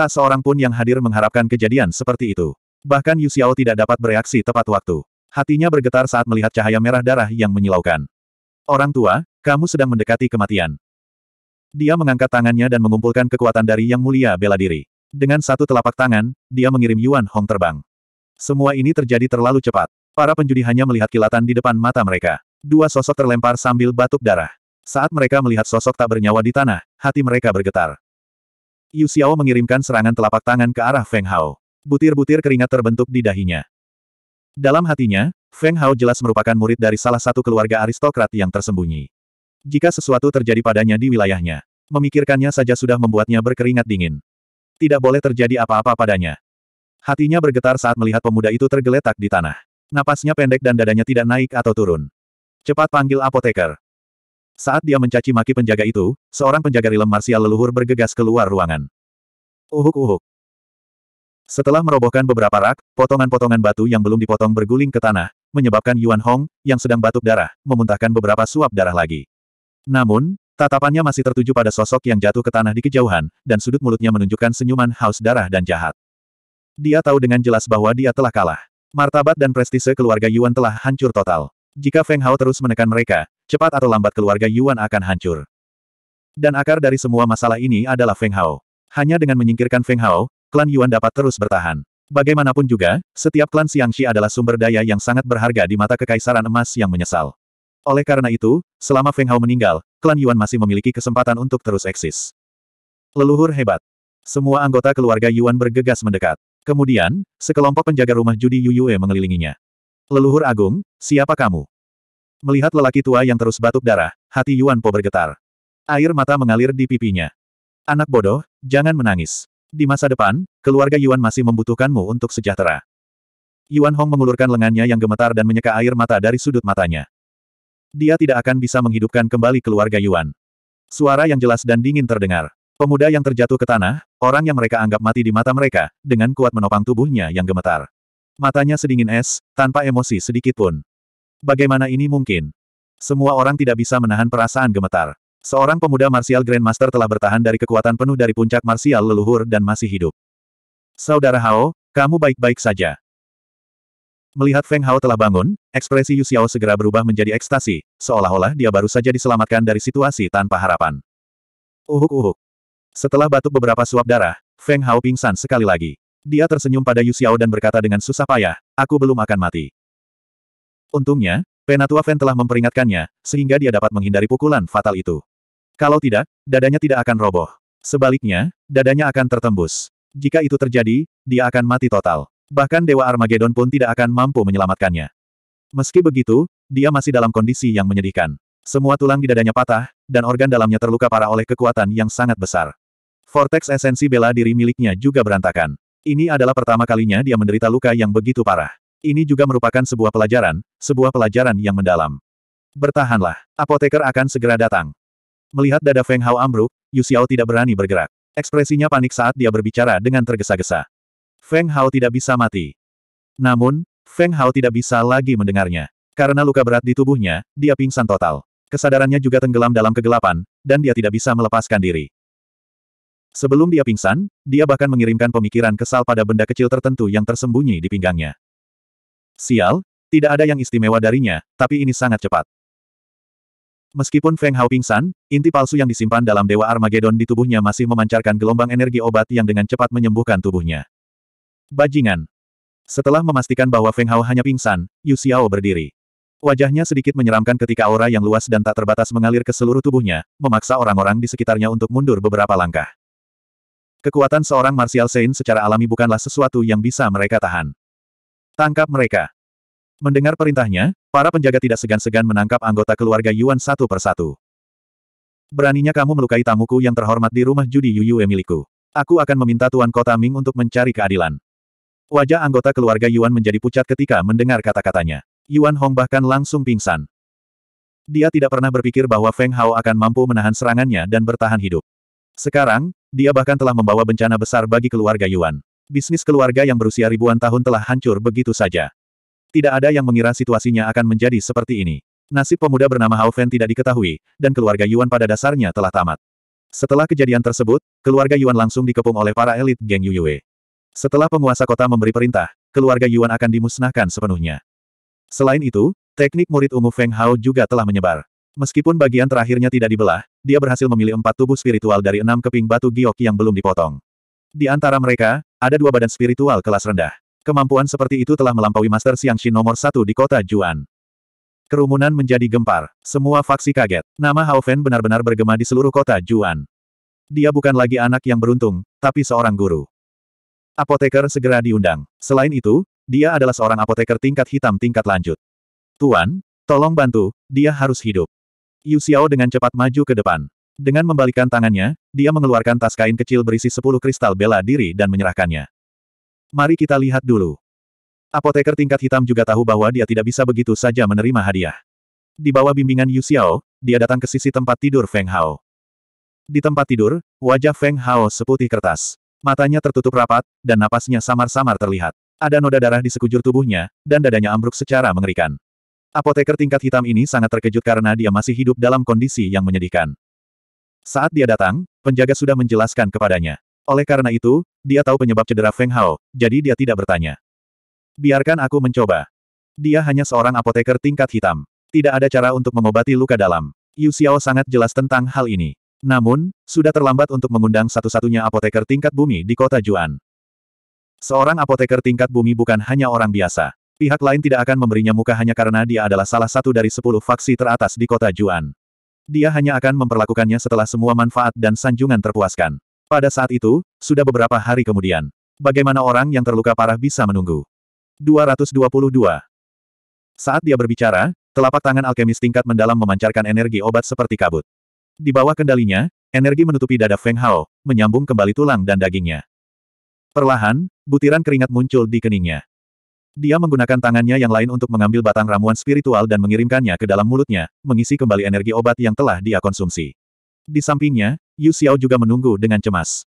Tak seorang pun yang hadir mengharapkan kejadian seperti itu. Bahkan Yu Xiao tidak dapat bereaksi tepat waktu. Hatinya bergetar saat melihat cahaya merah darah yang menyilaukan. Orang tua, kamu sedang mendekati kematian. Dia mengangkat tangannya dan mengumpulkan kekuatan dari Yang Mulia bela diri. Dengan satu telapak tangan, dia mengirim Yuan Hong terbang. Semua ini terjadi terlalu cepat. Para penjudi hanya melihat kilatan di depan mata mereka. Dua sosok terlempar sambil batuk darah. Saat mereka melihat sosok tak bernyawa di tanah, hati mereka bergetar. Yu Xiao mengirimkan serangan telapak tangan ke arah Feng Hao. Butir-butir keringat terbentuk di dahinya. Dalam hatinya, Feng Hao jelas merupakan murid dari salah satu keluarga aristokrat yang tersembunyi. Jika sesuatu terjadi padanya di wilayahnya, memikirkannya saja sudah membuatnya berkeringat dingin. Tidak boleh terjadi apa-apa padanya. Hatinya bergetar saat melihat pemuda itu tergeletak di tanah. Napasnya pendek dan dadanya tidak naik atau turun. Cepat panggil apoteker. Saat dia mencaci maki penjaga itu, seorang penjaga rilem marsial leluhur bergegas keluar ruangan. Uhuk-uhuk. Setelah merobohkan beberapa rak, potongan-potongan batu yang belum dipotong berguling ke tanah, menyebabkan Yuan Hong, yang sedang batuk darah, memuntahkan beberapa suap darah lagi. Namun, tatapannya masih tertuju pada sosok yang jatuh ke tanah di kejauhan, dan sudut mulutnya menunjukkan senyuman haus darah dan jahat. Dia tahu dengan jelas bahwa dia telah kalah. Martabat dan prestise keluarga Yuan telah hancur total. Jika Feng Hao terus menekan mereka, Cepat atau lambat keluarga Yuan akan hancur. Dan akar dari semua masalah ini adalah Feng Hao. Hanya dengan menyingkirkan Feng Hao, klan Yuan dapat terus bertahan. Bagaimanapun juga, setiap klan Xiangxi adalah sumber daya yang sangat berharga di mata kekaisaran emas yang menyesal. Oleh karena itu, selama Feng Hao meninggal, klan Yuan masih memiliki kesempatan untuk terus eksis. Leluhur hebat. Semua anggota keluarga Yuan bergegas mendekat. Kemudian, sekelompok penjaga rumah judi Yu Yue mengelilinginya. Leluhur Agung, siapa kamu? Melihat lelaki tua yang terus batuk darah, hati Yuan Po bergetar. Air mata mengalir di pipinya. Anak bodoh, jangan menangis. Di masa depan, keluarga Yuan masih membutuhkanmu untuk sejahtera. Yuan Hong mengulurkan lengannya yang gemetar dan menyeka air mata dari sudut matanya. Dia tidak akan bisa menghidupkan kembali keluarga Yuan. Suara yang jelas dan dingin terdengar. Pemuda yang terjatuh ke tanah, orang yang mereka anggap mati di mata mereka, dengan kuat menopang tubuhnya yang gemetar. Matanya sedingin es, tanpa emosi sedikit pun. Bagaimana ini mungkin? Semua orang tidak bisa menahan perasaan gemetar. Seorang pemuda martial grandmaster telah bertahan dari kekuatan penuh dari puncak martial leluhur dan masih hidup. Saudara Hao, kamu baik-baik saja. Melihat Feng Hao telah bangun, ekspresi Yu Xiao segera berubah menjadi ekstasi, seolah-olah dia baru saja diselamatkan dari situasi tanpa harapan. Uhuk-uhuk. Setelah batuk beberapa suap darah, Feng Hao pingsan sekali lagi. Dia tersenyum pada Yu Xiao dan berkata dengan susah payah, aku belum akan mati. Untungnya, Penatua Fen telah memperingatkannya, sehingga dia dapat menghindari pukulan fatal itu. Kalau tidak, dadanya tidak akan roboh. Sebaliknya, dadanya akan tertembus. Jika itu terjadi, dia akan mati total. Bahkan Dewa Armageddon pun tidak akan mampu menyelamatkannya. Meski begitu, dia masih dalam kondisi yang menyedihkan. Semua tulang di dadanya patah, dan organ dalamnya terluka parah oleh kekuatan yang sangat besar. Vortex esensi bela diri miliknya juga berantakan. Ini adalah pertama kalinya dia menderita luka yang begitu parah. Ini juga merupakan sebuah pelajaran, sebuah pelajaran yang mendalam. Bertahanlah, apoteker akan segera datang. Melihat dada Feng Hao ambruk, Yu Xiao tidak berani bergerak. Ekspresinya panik saat dia berbicara dengan tergesa-gesa. Feng Hao tidak bisa mati. Namun, Feng Hao tidak bisa lagi mendengarnya. Karena luka berat di tubuhnya, dia pingsan total. Kesadarannya juga tenggelam dalam kegelapan, dan dia tidak bisa melepaskan diri. Sebelum dia pingsan, dia bahkan mengirimkan pemikiran kesal pada benda kecil tertentu yang tersembunyi di pinggangnya. Sial, tidak ada yang istimewa darinya, tapi ini sangat cepat. Meskipun Feng Hao pingsan, inti palsu yang disimpan dalam Dewa Armageddon di tubuhnya masih memancarkan gelombang energi obat yang dengan cepat menyembuhkan tubuhnya. Bajingan. Setelah memastikan bahwa Feng Hao hanya pingsan, Yu Xiao berdiri. Wajahnya sedikit menyeramkan ketika aura yang luas dan tak terbatas mengalir ke seluruh tubuhnya, memaksa orang-orang di sekitarnya untuk mundur beberapa langkah. Kekuatan seorang Martial Saint secara alami bukanlah sesuatu yang bisa mereka tahan. Tangkap mereka. Mendengar perintahnya, para penjaga tidak segan-segan menangkap anggota keluarga Yuan satu persatu. Beraninya kamu melukai tamuku yang terhormat di rumah judi Yu Yuyu Emiliku. Aku akan meminta Tuan Kota Ming untuk mencari keadilan. Wajah anggota keluarga Yuan menjadi pucat ketika mendengar kata-katanya. Yuan Hong bahkan langsung pingsan. Dia tidak pernah berpikir bahwa Feng Hao akan mampu menahan serangannya dan bertahan hidup. Sekarang, dia bahkan telah membawa bencana besar bagi keluarga Yuan bisnis keluarga yang berusia ribuan tahun telah hancur begitu saja. Tidak ada yang mengira situasinya akan menjadi seperti ini. Nasib pemuda bernama Hao Fen tidak diketahui, dan keluarga Yuan pada dasarnya telah tamat. Setelah kejadian tersebut, keluarga Yuan langsung dikepung oleh para elit geng Yuyue. Setelah penguasa kota memberi perintah, keluarga Yuan akan dimusnahkan sepenuhnya. Selain itu, teknik murid ungu Feng Hao juga telah menyebar. Meskipun bagian terakhirnya tidak dibelah, dia berhasil memilih empat tubuh spiritual dari enam keping batu giok yang belum dipotong. Di antara mereka, ada dua badan spiritual kelas rendah. Kemampuan seperti itu telah melampaui Master Xiangxi nomor satu di kota Juan. Kerumunan menjadi gempar. Semua faksi kaget. Nama Hao Fen benar-benar bergema di seluruh kota Juan. Dia bukan lagi anak yang beruntung, tapi seorang guru. Apoteker segera diundang. Selain itu, dia adalah seorang apoteker tingkat hitam tingkat lanjut. Tuan, tolong bantu, dia harus hidup. Yu Xiao dengan cepat maju ke depan. Dengan membalikkan tangannya, dia mengeluarkan tas kain kecil berisi sepuluh kristal bela diri dan menyerahkannya. Mari kita lihat dulu. Apoteker tingkat hitam juga tahu bahwa dia tidak bisa begitu saja menerima hadiah. Di bawah bimbingan Yu Xiao, dia datang ke sisi tempat tidur Feng Hao. Di tempat tidur, wajah Feng Hao seputih kertas. Matanya tertutup rapat, dan napasnya samar-samar terlihat. Ada noda darah di sekujur tubuhnya, dan dadanya ambruk secara mengerikan. Apoteker tingkat hitam ini sangat terkejut karena dia masih hidup dalam kondisi yang menyedihkan. Saat dia datang, penjaga sudah menjelaskan kepadanya. Oleh karena itu, dia tahu penyebab cedera Feng Hao, jadi dia tidak bertanya. Biarkan aku mencoba. Dia hanya seorang apoteker tingkat hitam. Tidak ada cara untuk mengobati luka dalam. Yu Xiao sangat jelas tentang hal ini. Namun, sudah terlambat untuk mengundang satu-satunya apoteker tingkat bumi di kota Juan. Seorang apoteker tingkat bumi bukan hanya orang biasa. Pihak lain tidak akan memberinya muka hanya karena dia adalah salah satu dari sepuluh faksi teratas di kota Juan. Dia hanya akan memperlakukannya setelah semua manfaat dan sanjungan terpuaskan. Pada saat itu, sudah beberapa hari kemudian. Bagaimana orang yang terluka parah bisa menunggu? 222. Saat dia berbicara, telapak tangan alkemis tingkat mendalam memancarkan energi obat seperti kabut. Di bawah kendalinya, energi menutupi dada Feng Hao, menyambung kembali tulang dan dagingnya. Perlahan, butiran keringat muncul di keningnya. Dia menggunakan tangannya yang lain untuk mengambil batang ramuan spiritual dan mengirimkannya ke dalam mulutnya, mengisi kembali energi obat yang telah dia konsumsi. Di sampingnya, Yu Xiao juga menunggu dengan cemas.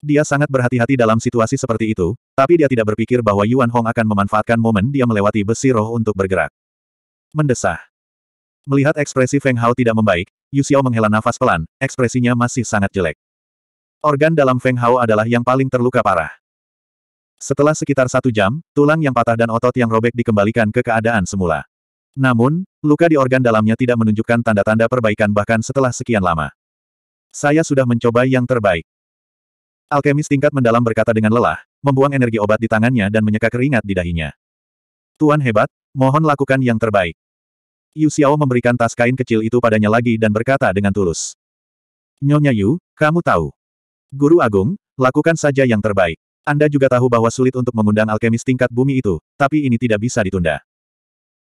Dia sangat berhati-hati dalam situasi seperti itu, tapi dia tidak berpikir bahwa Yuan Hong akan memanfaatkan momen dia melewati besi roh untuk bergerak. Mendesah. Melihat ekspresi Feng Hao tidak membaik, Yu Xiao menghela nafas pelan, ekspresinya masih sangat jelek. Organ dalam Feng Hao adalah yang paling terluka parah. Setelah sekitar satu jam, tulang yang patah dan otot yang robek dikembalikan ke keadaan semula. Namun, luka di organ dalamnya tidak menunjukkan tanda-tanda perbaikan bahkan setelah sekian lama. Saya sudah mencoba yang terbaik. Alkemis tingkat mendalam berkata dengan lelah, membuang energi obat di tangannya dan menyeka keringat di dahinya. Tuan hebat, mohon lakukan yang terbaik. Yu Xiao memberikan tas kain kecil itu padanya lagi dan berkata dengan tulus. Nyonya Yu, kamu tahu. Guru Agung, lakukan saja yang terbaik. Anda juga tahu bahwa sulit untuk mengundang alkemis tingkat bumi itu, tapi ini tidak bisa ditunda.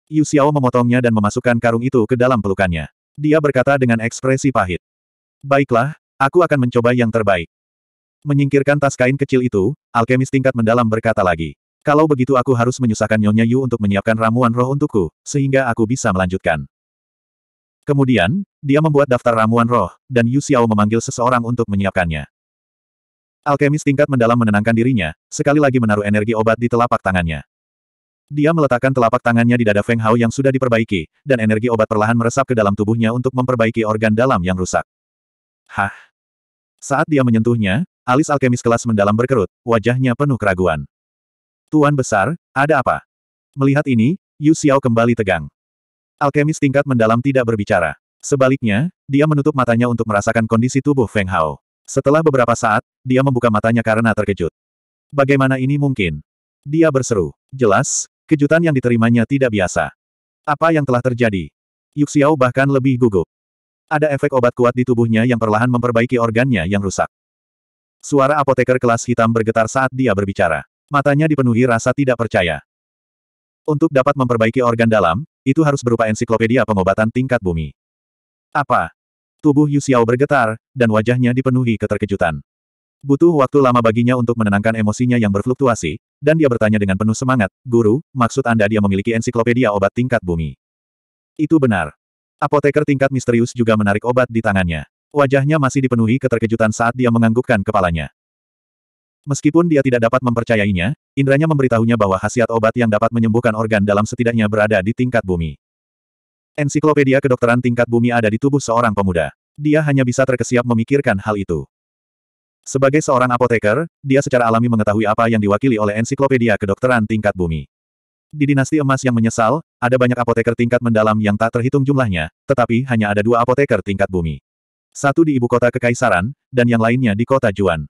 Yu Xiao memotongnya dan memasukkan karung itu ke dalam pelukannya. Dia berkata dengan ekspresi pahit. Baiklah, aku akan mencoba yang terbaik. Menyingkirkan tas kain kecil itu, alkemis tingkat mendalam berkata lagi. Kalau begitu aku harus menyusahkan Nyonya Yu untuk menyiapkan ramuan roh untukku, sehingga aku bisa melanjutkan. Kemudian, dia membuat daftar ramuan roh, dan Yu Xiao memanggil seseorang untuk menyiapkannya. Alkemis tingkat mendalam menenangkan dirinya, sekali lagi menaruh energi obat di telapak tangannya. Dia meletakkan telapak tangannya di dada Feng Hao yang sudah diperbaiki, dan energi obat perlahan meresap ke dalam tubuhnya untuk memperbaiki organ dalam yang rusak. Hah? Saat dia menyentuhnya, alis alkemis kelas mendalam berkerut, wajahnya penuh keraguan. Tuan besar, ada apa? Melihat ini, Yu Xiao kembali tegang. Alkemis tingkat mendalam tidak berbicara. Sebaliknya, dia menutup matanya untuk merasakan kondisi tubuh Feng Hao. Setelah beberapa saat, dia membuka matanya karena terkejut. Bagaimana ini mungkin? Dia berseru. Jelas, kejutan yang diterimanya tidak biasa. Apa yang telah terjadi? Yuxiao bahkan lebih gugup. Ada efek obat kuat di tubuhnya yang perlahan memperbaiki organnya yang rusak. Suara apoteker kelas hitam bergetar saat dia berbicara. Matanya dipenuhi rasa tidak percaya. Untuk dapat memperbaiki organ dalam, itu harus berupa ensiklopedia pengobatan tingkat bumi. Apa? Tubuh Yu Xiao bergetar, dan wajahnya dipenuhi keterkejutan. Butuh waktu lama baginya untuk menenangkan emosinya yang berfluktuasi, dan dia bertanya dengan penuh semangat, Guru, maksud Anda dia memiliki ensiklopedia obat tingkat bumi? Itu benar. Apoteker tingkat misterius juga menarik obat di tangannya. Wajahnya masih dipenuhi keterkejutan saat dia menganggukkan kepalanya. Meskipun dia tidak dapat mempercayainya, indranya memberitahunya bahwa khasiat obat yang dapat menyembuhkan organ dalam setidaknya berada di tingkat bumi. Ensiklopedia kedokteran tingkat bumi ada di tubuh seorang pemuda. Dia hanya bisa terkesiap memikirkan hal itu. Sebagai seorang apoteker, dia secara alami mengetahui apa yang diwakili oleh ensiklopedia kedokteran tingkat bumi. Di dinasti emas yang menyesal, ada banyak apoteker tingkat mendalam yang tak terhitung jumlahnya, tetapi hanya ada dua apoteker tingkat bumi. Satu di ibu kota kekaisaran, dan yang lainnya di kota Juan.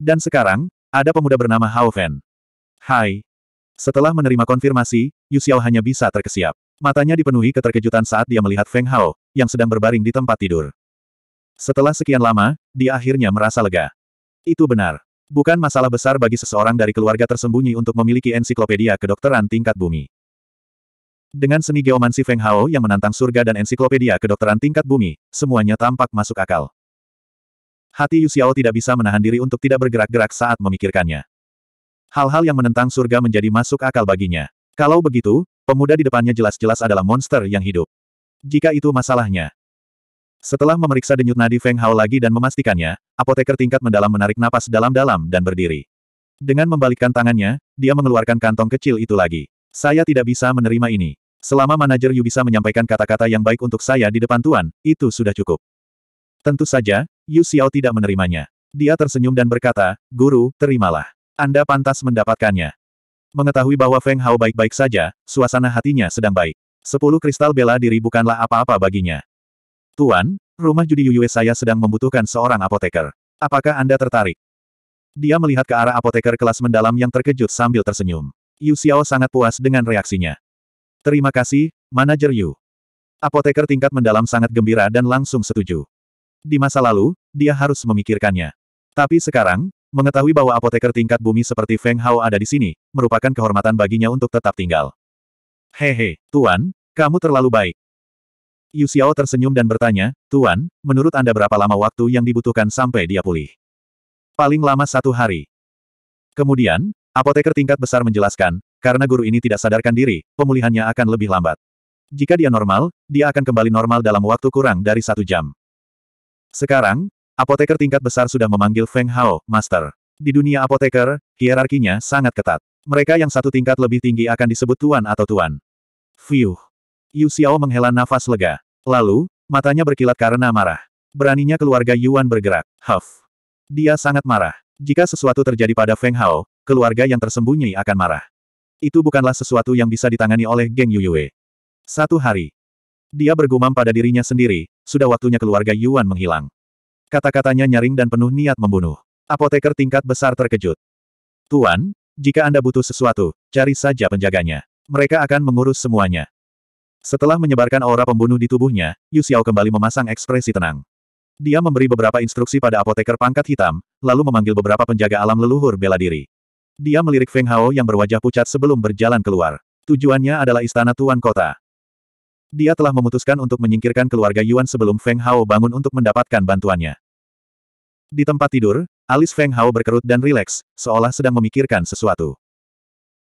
Dan sekarang, ada pemuda bernama Hao Fen. Hai. Setelah menerima konfirmasi, Yu Xiao hanya bisa terkesiap. Matanya dipenuhi keterkejutan saat dia melihat Feng Hao, yang sedang berbaring di tempat tidur. Setelah sekian lama, dia akhirnya merasa lega. Itu benar. Bukan masalah besar bagi seseorang dari keluarga tersembunyi untuk memiliki ensiklopedia kedokteran tingkat bumi. Dengan seni geomansi Feng Hao yang menantang surga dan ensiklopedia kedokteran tingkat bumi, semuanya tampak masuk akal. Hati Yu Xiao tidak bisa menahan diri untuk tidak bergerak-gerak saat memikirkannya. Hal-hal yang menentang surga menjadi masuk akal baginya. Kalau begitu, Pemuda di depannya jelas-jelas adalah monster yang hidup. Jika itu masalahnya. Setelah memeriksa denyut nadi Feng Hao lagi dan memastikannya, apoteker tingkat mendalam menarik napas dalam-dalam dan berdiri. Dengan membalikkan tangannya, dia mengeluarkan kantong kecil itu lagi. Saya tidak bisa menerima ini. Selama manajer Yu bisa menyampaikan kata-kata yang baik untuk saya di depan Tuan, itu sudah cukup. Tentu saja, Yu Xiao tidak menerimanya. Dia tersenyum dan berkata, Guru, terimalah. Anda pantas mendapatkannya. Mengetahui bahwa Feng Hao baik-baik saja, suasana hatinya sedang baik. Sepuluh kristal bela diri bukanlah apa-apa baginya. Tuan, rumah judi Yuyue saya sedang membutuhkan seorang apoteker. Apakah Anda tertarik? Dia melihat ke arah apoteker kelas mendalam yang terkejut sambil tersenyum. Yu Xiao sangat puas dengan reaksinya. Terima kasih, manajer Yu. Apoteker tingkat mendalam sangat gembira dan langsung setuju. Di masa lalu, dia harus memikirkannya. Tapi sekarang, Mengetahui bahwa apoteker tingkat bumi seperti Feng Hao ada di sini, merupakan kehormatan baginya untuk tetap tinggal. Hehe, Tuan, kamu terlalu baik. Yu Xiao tersenyum dan bertanya, Tuan, menurut Anda berapa lama waktu yang dibutuhkan sampai dia pulih? Paling lama satu hari. Kemudian, apoteker tingkat besar menjelaskan, karena guru ini tidak sadarkan diri, pemulihannya akan lebih lambat. Jika dia normal, dia akan kembali normal dalam waktu kurang dari satu jam. Sekarang, Apoteker tingkat besar sudah memanggil Feng Hao, Master. Di dunia apoteker, hierarkinya sangat ketat. Mereka yang satu tingkat lebih tinggi akan disebut tuan atau tuan. Fiuh. Yu Xiao menghela nafas lega. Lalu, matanya berkilat karena marah. Beraninya keluarga Yuan bergerak. Huff. Dia sangat marah. Jika sesuatu terjadi pada Feng Hao, keluarga yang tersembunyi akan marah. Itu bukanlah sesuatu yang bisa ditangani oleh geng Yu Yue. Satu hari. Dia bergumam pada dirinya sendiri, sudah waktunya keluarga Yuan menghilang. Kata-katanya nyaring dan penuh niat membunuh. Apoteker tingkat besar terkejut. Tuan, jika Anda butuh sesuatu, cari saja penjaganya. Mereka akan mengurus semuanya. Setelah menyebarkan aura pembunuh di tubuhnya, Yu Xiao kembali memasang ekspresi tenang. Dia memberi beberapa instruksi pada apoteker pangkat hitam, lalu memanggil beberapa penjaga alam leluhur bela diri. Dia melirik Feng Hao yang berwajah pucat sebelum berjalan keluar. Tujuannya adalah istana Tuan Kota. Dia telah memutuskan untuk menyingkirkan keluarga Yuan sebelum Feng Hao bangun untuk mendapatkan bantuannya. Di tempat tidur, alis Feng Hao berkerut dan rileks, seolah sedang memikirkan sesuatu.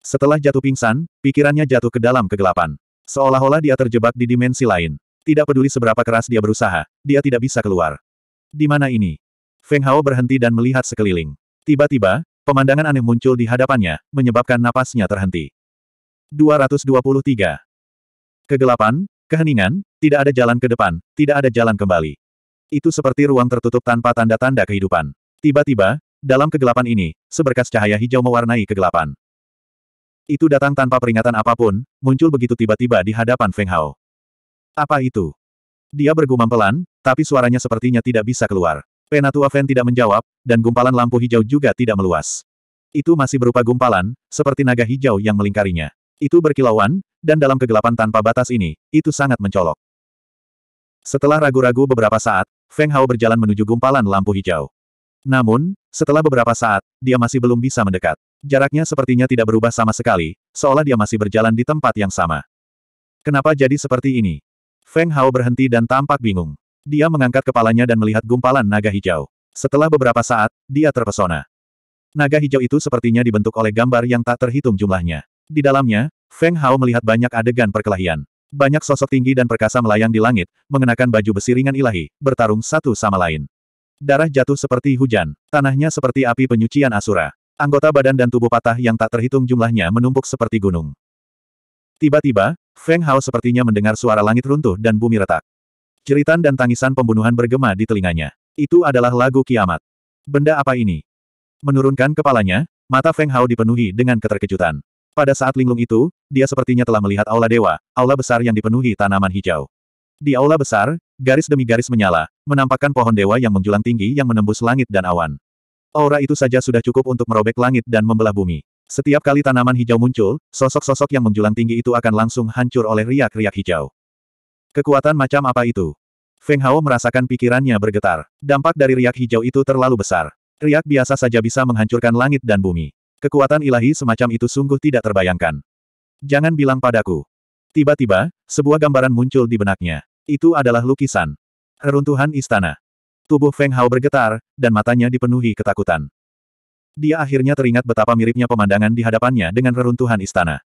Setelah jatuh pingsan, pikirannya jatuh ke dalam kegelapan. Seolah-olah dia terjebak di dimensi lain. Tidak peduli seberapa keras dia berusaha, dia tidak bisa keluar. Di mana ini? Feng Hao berhenti dan melihat sekeliling. Tiba-tiba, pemandangan aneh muncul di hadapannya, menyebabkan napasnya terhenti. 223. Kegelapan, keheningan, tidak ada jalan ke depan, tidak ada jalan kembali. Itu seperti ruang tertutup tanpa tanda-tanda kehidupan. Tiba-tiba, dalam kegelapan ini, seberkas cahaya hijau mewarnai kegelapan. Itu datang tanpa peringatan apapun, muncul begitu tiba-tiba di hadapan Feng Hao. Apa itu? Dia bergumam pelan, tapi suaranya sepertinya tidak bisa keluar. Penatua Fen tidak menjawab, dan gumpalan lampu hijau juga tidak meluas. Itu masih berupa gumpalan, seperti naga hijau yang melingkarinya. Itu berkilauan, dan dalam kegelapan tanpa batas ini, itu sangat mencolok. Setelah ragu-ragu beberapa saat, Feng Hao berjalan menuju gumpalan lampu hijau. Namun, setelah beberapa saat, dia masih belum bisa mendekat. Jaraknya sepertinya tidak berubah sama sekali, seolah dia masih berjalan di tempat yang sama. Kenapa jadi seperti ini? Feng Hao berhenti dan tampak bingung. Dia mengangkat kepalanya dan melihat gumpalan naga hijau. Setelah beberapa saat, dia terpesona. Naga hijau itu sepertinya dibentuk oleh gambar yang tak terhitung jumlahnya. Di dalamnya, Feng Hao melihat banyak adegan perkelahian. Banyak sosok tinggi dan perkasa melayang di langit, mengenakan baju besiringan ilahi, bertarung satu sama lain. Darah jatuh seperti hujan, tanahnya seperti api penyucian Asura. Anggota badan dan tubuh patah yang tak terhitung jumlahnya menumpuk seperti gunung. Tiba-tiba, Feng Hao sepertinya mendengar suara langit runtuh dan bumi retak. Jeritan dan tangisan pembunuhan bergema di telinganya. Itu adalah lagu kiamat. Benda apa ini? Menurunkan kepalanya, mata Feng Hao dipenuhi dengan keterkejutan. Pada saat linglung itu, dia sepertinya telah melihat aula dewa, aula besar yang dipenuhi tanaman hijau. Di aula besar, garis demi garis menyala, menampakkan pohon dewa yang menjulang tinggi yang menembus langit dan awan. Aura itu saja sudah cukup untuk merobek langit dan membelah bumi. Setiap kali tanaman hijau muncul, sosok-sosok yang menjulang tinggi itu akan langsung hancur oleh riak-riak hijau. Kekuatan macam apa itu? Feng Hao merasakan pikirannya bergetar. Dampak dari riak hijau itu terlalu besar. Riak biasa saja bisa menghancurkan langit dan bumi. Kekuatan ilahi semacam itu sungguh tidak terbayangkan. Jangan bilang padaku. Tiba-tiba, sebuah gambaran muncul di benaknya. Itu adalah lukisan. Reruntuhan istana. Tubuh Feng Hao bergetar, dan matanya dipenuhi ketakutan. Dia akhirnya teringat betapa miripnya pemandangan di hadapannya dengan reruntuhan istana.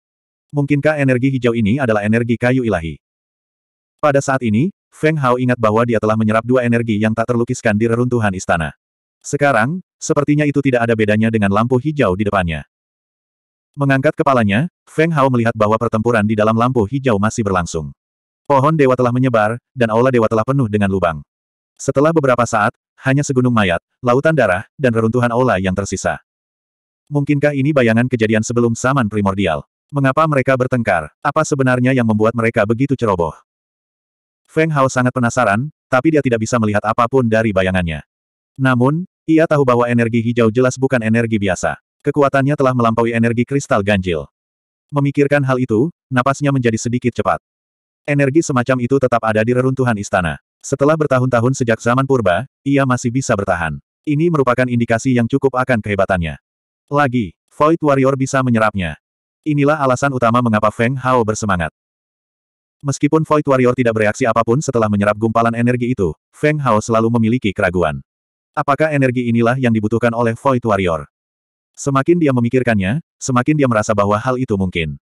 Mungkinkah energi hijau ini adalah energi kayu ilahi? Pada saat ini, Feng Hao ingat bahwa dia telah menyerap dua energi yang tak terlukiskan di reruntuhan istana. Sekarang, sepertinya itu tidak ada bedanya dengan lampu hijau di depannya. Mengangkat kepalanya, Feng Hao melihat bahwa pertempuran di dalam lampu hijau masih berlangsung. Pohon dewa telah menyebar, dan aula dewa telah penuh dengan lubang. Setelah beberapa saat, hanya segunung mayat, lautan darah, dan reruntuhan aula yang tersisa. Mungkinkah ini bayangan kejadian sebelum zaman primordial? Mengapa mereka bertengkar? Apa sebenarnya yang membuat mereka begitu ceroboh? Feng Hao sangat penasaran, tapi dia tidak bisa melihat apapun dari bayangannya. Namun, ia tahu bahwa energi hijau jelas bukan energi biasa. Kekuatannya telah melampaui energi kristal ganjil. Memikirkan hal itu, napasnya menjadi sedikit cepat. Energi semacam itu tetap ada di reruntuhan istana. Setelah bertahun-tahun sejak zaman purba, ia masih bisa bertahan. Ini merupakan indikasi yang cukup akan kehebatannya. Lagi, Void Warrior bisa menyerapnya. Inilah alasan utama mengapa Feng Hao bersemangat. Meskipun Void Warrior tidak bereaksi apapun setelah menyerap gumpalan energi itu, Feng Hao selalu memiliki keraguan. Apakah energi inilah yang dibutuhkan oleh Void Warrior? Semakin dia memikirkannya, semakin dia merasa bahwa hal itu mungkin.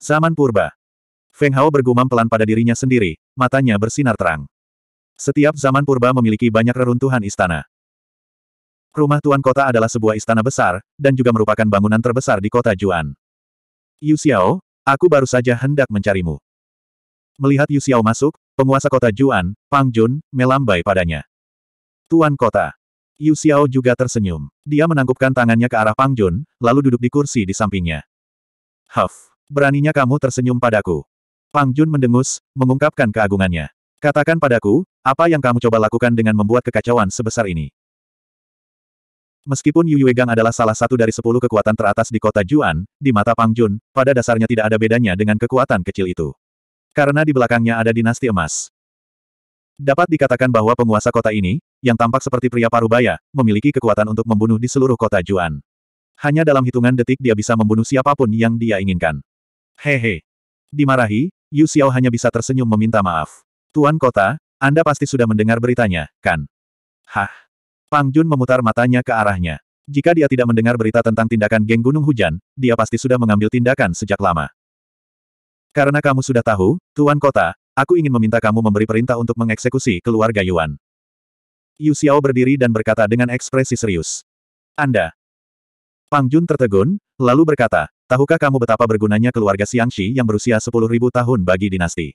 Zaman purba. Feng Hao bergumam pelan pada dirinya sendiri, matanya bersinar terang. Setiap zaman purba memiliki banyak reruntuhan istana. Rumah Tuan Kota adalah sebuah istana besar, dan juga merupakan bangunan terbesar di kota Juan. Yu Xiao, aku baru saja hendak mencarimu. Melihat Yu Xiao masuk, penguasa kota Juan, Pang Jun, melambai padanya. Tuan Kota. Yu Xiao juga tersenyum. Dia menangkupkan tangannya ke arah Pang Jun, lalu duduk di kursi di sampingnya. Huff, beraninya kamu tersenyum padaku. Pang Jun mendengus, mengungkapkan keagungannya. Katakan padaku, apa yang kamu coba lakukan dengan membuat kekacauan sebesar ini? Meskipun Yu Yuegang adalah salah satu dari sepuluh kekuatan teratas di kota Juan, di mata Pang Jun, pada dasarnya tidak ada bedanya dengan kekuatan kecil itu. Karena di belakangnya ada dinasti emas, Dapat dikatakan bahwa penguasa kota ini, yang tampak seperti pria parubaya, memiliki kekuatan untuk membunuh di seluruh kota Juan. Hanya dalam hitungan detik dia bisa membunuh siapapun yang dia inginkan. Hehe. Dimarahi, Yu Xiao hanya bisa tersenyum meminta maaf. Tuan kota, Anda pasti sudah mendengar beritanya, kan? Hah. Pang Jun memutar matanya ke arahnya. Jika dia tidak mendengar berita tentang tindakan geng Gunung Hujan, dia pasti sudah mengambil tindakan sejak lama. Karena kamu sudah tahu, Tuan Kota, Aku ingin meminta kamu memberi perintah untuk mengeksekusi keluarga Yuan. Yu Xiao berdiri dan berkata dengan ekspresi serius. Anda. Pang Jun tertegun, lalu berkata, tahukah kamu betapa bergunanya keluarga Xiangxi yang berusia 10.000 tahun bagi dinasti?